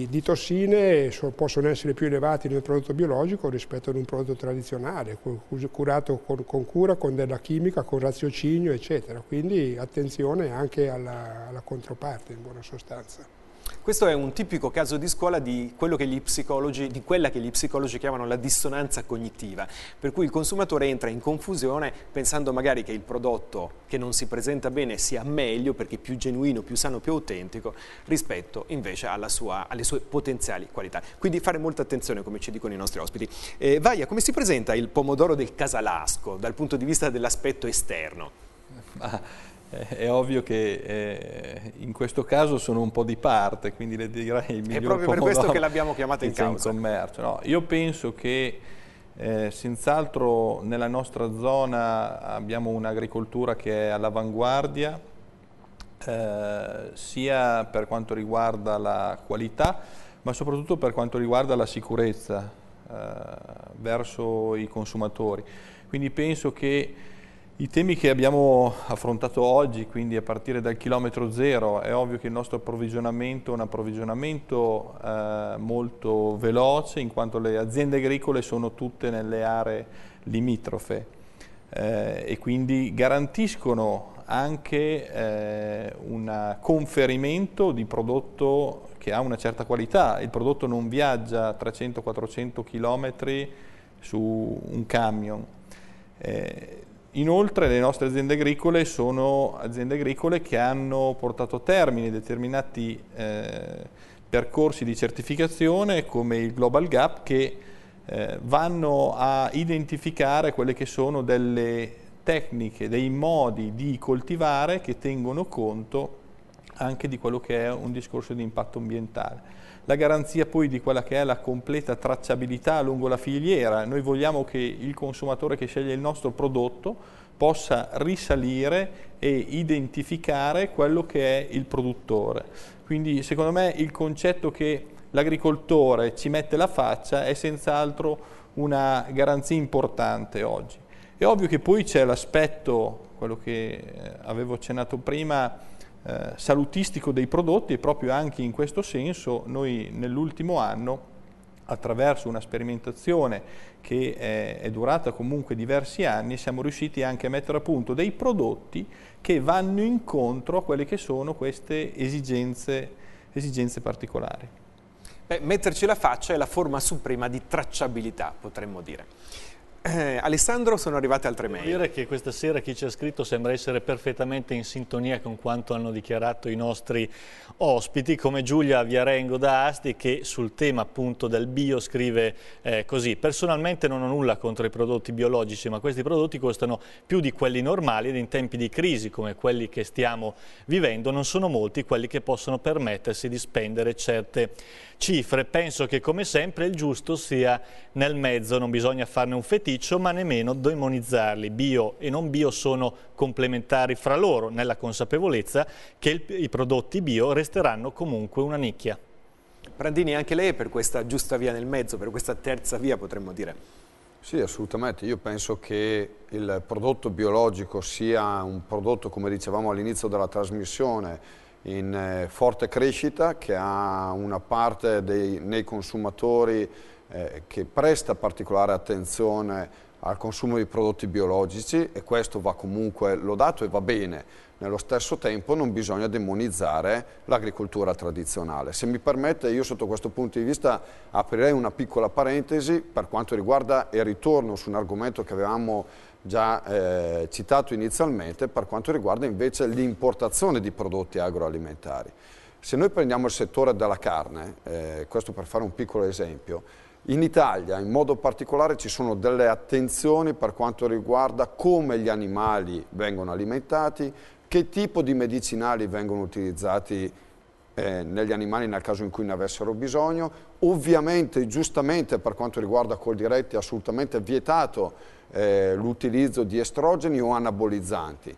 di, tossine so, possono essere più elevati nel prodotto biologico rispetto ad un prodotto tradizionale, curato con, con cura, con della chimica, con raziocinio, eccetera. Quindi attenzione anche alla, alla controparte in buona sostanza. Questo è un tipico caso di scuola di, di quella che gli psicologi chiamano la dissonanza cognitiva, per cui il consumatore entra in confusione pensando magari che il prodotto che non si presenta bene sia meglio perché più genuino, più sano, più autentico rispetto invece sua, alle sue potenziali qualità. Quindi fare molta attenzione come ci dicono i nostri ospiti. Eh, Vaia, come si presenta il pomodoro del casalasco dal punto di vista dell'aspetto esterno? *laughs* Ah eh, è ovvio che eh, in questo caso sono un po' di parte, quindi le direi il miglior È proprio per questo che l'abbiamo chiamata in causa. In commercio. No, io penso che eh, senz'altro nella nostra zona abbiamo un'agricoltura che è all'avanguardia, eh, sia per quanto riguarda la qualità, ma soprattutto per quanto riguarda la sicurezza eh, verso i consumatori. Quindi penso che i temi che abbiamo affrontato oggi, quindi a partire dal chilometro zero, è ovvio che il nostro approvvigionamento è un approvvigionamento eh, molto veloce in quanto le aziende agricole sono tutte nelle aree limitrofe eh, e quindi garantiscono anche eh, un conferimento di prodotto che ha una certa qualità. Il prodotto non viaggia 300-400 km su un camion. Eh, Inoltre le nostre aziende agricole sono aziende agricole che hanno portato a termine determinati eh, percorsi di certificazione come il Global Gap che eh, vanno a identificare quelle che sono delle tecniche, dei modi di coltivare che tengono conto anche di quello che è un discorso di impatto ambientale la garanzia poi di quella che è la completa tracciabilità lungo la filiera. Noi vogliamo che il consumatore che sceglie il nostro prodotto possa risalire e identificare quello che è il produttore. Quindi secondo me il concetto che l'agricoltore ci mette la faccia è senz'altro una garanzia importante oggi. È ovvio che poi c'è l'aspetto, quello che eh, avevo accennato prima, eh, salutistico dei prodotti e proprio anche in questo senso noi nell'ultimo anno attraverso una sperimentazione che è, eh, è durata comunque diversi anni siamo riusciti anche a mettere a punto dei prodotti che vanno incontro a quelle che sono queste esigenze, esigenze particolari. Beh, metterci la faccia è la forma suprema di tracciabilità, potremmo dire. Eh, Alessandro, sono arrivate altre mail. Devo dire che questa sera chi ci ha scritto sembra essere perfettamente in sintonia con quanto hanno dichiarato i nostri ospiti, come Giulia Viarengo da Asti che sul tema appunto del bio scrive eh, così. Personalmente non ho nulla contro i prodotti biologici, ma questi prodotti costano più di quelli normali ed in tempi di crisi come quelli che stiamo vivendo non sono molti quelli che possono permettersi di spendere certe cifre. Penso che come sempre il giusto sia nel mezzo, non bisogna farne un feticcio ma nemmeno demonizzarli. Bio e non bio sono complementari fra loro nella consapevolezza che il, i prodotti bio resteranno comunque una nicchia. Prandini, anche lei è per questa giusta via nel mezzo, per questa terza via potremmo dire. Sì, assolutamente. Io penso che il prodotto biologico sia un prodotto, come dicevamo all'inizio della trasmissione, in eh, forte crescita, che ha una parte dei, nei consumatori eh, che presta particolare attenzione al consumo di prodotti biologici e questo va comunque lodato e va bene. Nello stesso tempo non bisogna demonizzare l'agricoltura tradizionale. Se mi permette, io sotto questo punto di vista aprirei una piccola parentesi per quanto riguarda il ritorno su un argomento che avevamo già eh, citato inizialmente per quanto riguarda invece l'importazione di prodotti agroalimentari. Se noi prendiamo il settore della carne, eh, questo per fare un piccolo esempio, in Italia in modo particolare ci sono delle attenzioni per quanto riguarda come gli animali vengono alimentati, che tipo di medicinali vengono utilizzati eh, negli animali nel caso in cui ne avessero bisogno. Ovviamente, giustamente per quanto riguarda Coldiretti è assolutamente vietato eh, l'utilizzo di estrogeni o anabolizzanti.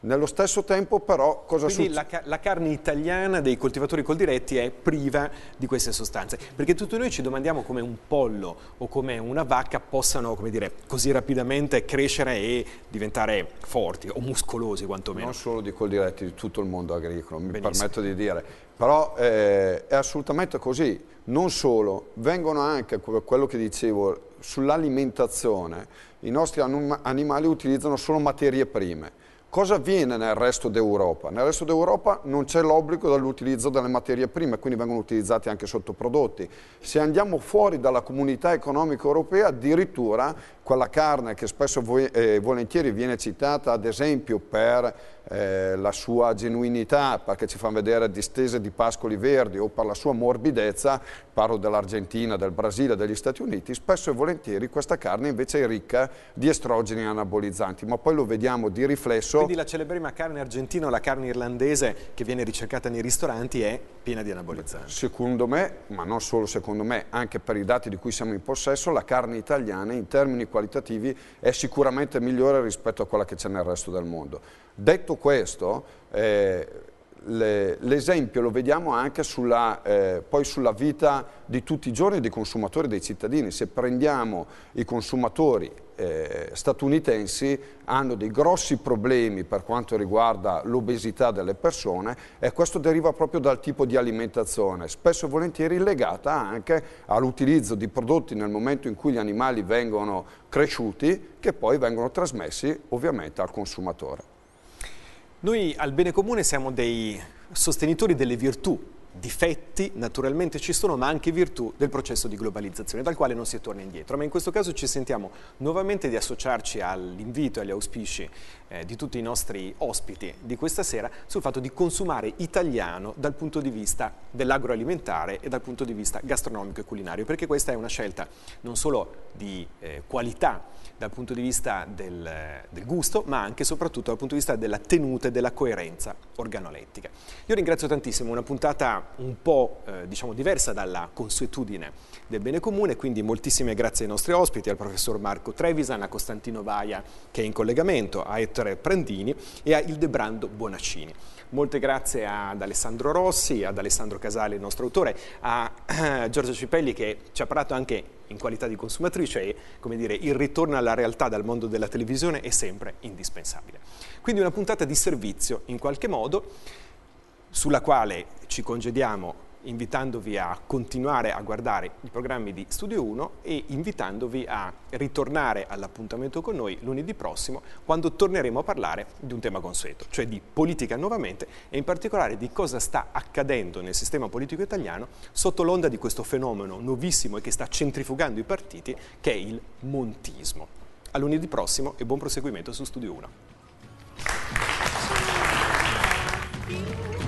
Nello stesso tempo però cosa Quindi succede? La, la, carne italiana dei coltivatori coldiretti è priva di queste sostanze, perché tutti noi ci domandiamo come un pollo o come una vacca possano, dire, così rapidamente crescere e diventare forti o muscolosi quantomeno. Non solo di coldiretti, di tutto il mondo agricolo, mi Benissimo. permetto di dire, però eh, è assolutamente così, non solo, vengono anche quello che dicevo sull'alimentazione, i nostri anim animali utilizzano solo materie prime. Cosa avviene nel resto d'Europa? Nel resto d'Europa non c'è l'obbligo dell'utilizzo delle materie prime, quindi vengono utilizzati anche sottoprodotti. Se andiamo fuori dalla comunità economica europea, addirittura quella carne che spesso eh, volentieri viene citata ad esempio per eh, la sua genuinità perché ci fanno vedere distese di pascoli verdi o per la sua morbidezza, parlo dell'Argentina, del Brasile, degli Stati Uniti, spesso e volentieri questa carne invece è ricca di estrogeni anabolizzanti, ma poi lo vediamo di riflesso. Quindi la celeberrima carne argentina o la carne irlandese che viene ricercata nei ristoranti è piena di anabolizzanti? Secondo me, ma non solo secondo me, anche per i dati di cui siamo in possesso, la carne italiana in termini qualitativi è sicuramente migliore rispetto a quella che c'è nel resto del mondo. Detto questo, eh, l'esempio lo vediamo anche sulla, eh, poi sulla vita di tutti i giorni dei consumatori e dei cittadini. Se prendiamo i consumatori eh, statunitensi hanno dei grossi problemi per quanto riguarda l'obesità delle persone e questo deriva proprio dal tipo di alimentazione, spesso e volentieri legata anche all'utilizzo di prodotti nel momento in cui gli animali vengono cresciuti che poi vengono trasmessi ovviamente al consumatore. Noi al bene comune siamo dei sostenitori delle virtù difetti naturalmente ci sono, ma anche virtù del processo di globalizzazione, dal quale non si torna indietro. Ma in questo caso ci sentiamo nuovamente di associarci all'invito e agli auspici eh, di tutti i nostri ospiti di questa sera sul fatto di consumare italiano dal punto di vista dell'agroalimentare e dal punto di vista gastronomico e culinario, perché questa è una scelta non solo di eh, qualità dal punto di vista del, del gusto, ma anche e soprattutto dal punto di vista della tenuta e della coerenza organolettica. Io ringrazio tantissimo, una puntata un po' eh, diciamo, diversa dalla consuetudine del bene comune, quindi moltissime grazie ai nostri ospiti, al professor Marco Trevisan, a Costantino Vaia che è in collegamento, a Ettore Prandini e a Ildebrando Bonaccini. Molte grazie ad Alessandro Rossi, ad Alessandro Casale, il nostro autore, a eh, Giorgio Cipelli che ci ha parlato anche in qualità di consumatrice e come dire, il ritorno alla realtà dal mondo della televisione è sempre indispensabile. Quindi una puntata di servizio in qualche modo sulla quale ci congediamo invitandovi a continuare a guardare i programmi di Studio 1 e invitandovi a ritornare all'appuntamento con noi lunedì prossimo quando torneremo a parlare di un tema consueto, cioè di politica nuovamente e in particolare di cosa sta accadendo nel sistema politico italiano sotto l'onda di questo fenomeno nuovissimo e che sta centrifugando i partiti che è il montismo. A lunedì prossimo e buon proseguimento su Studio 1.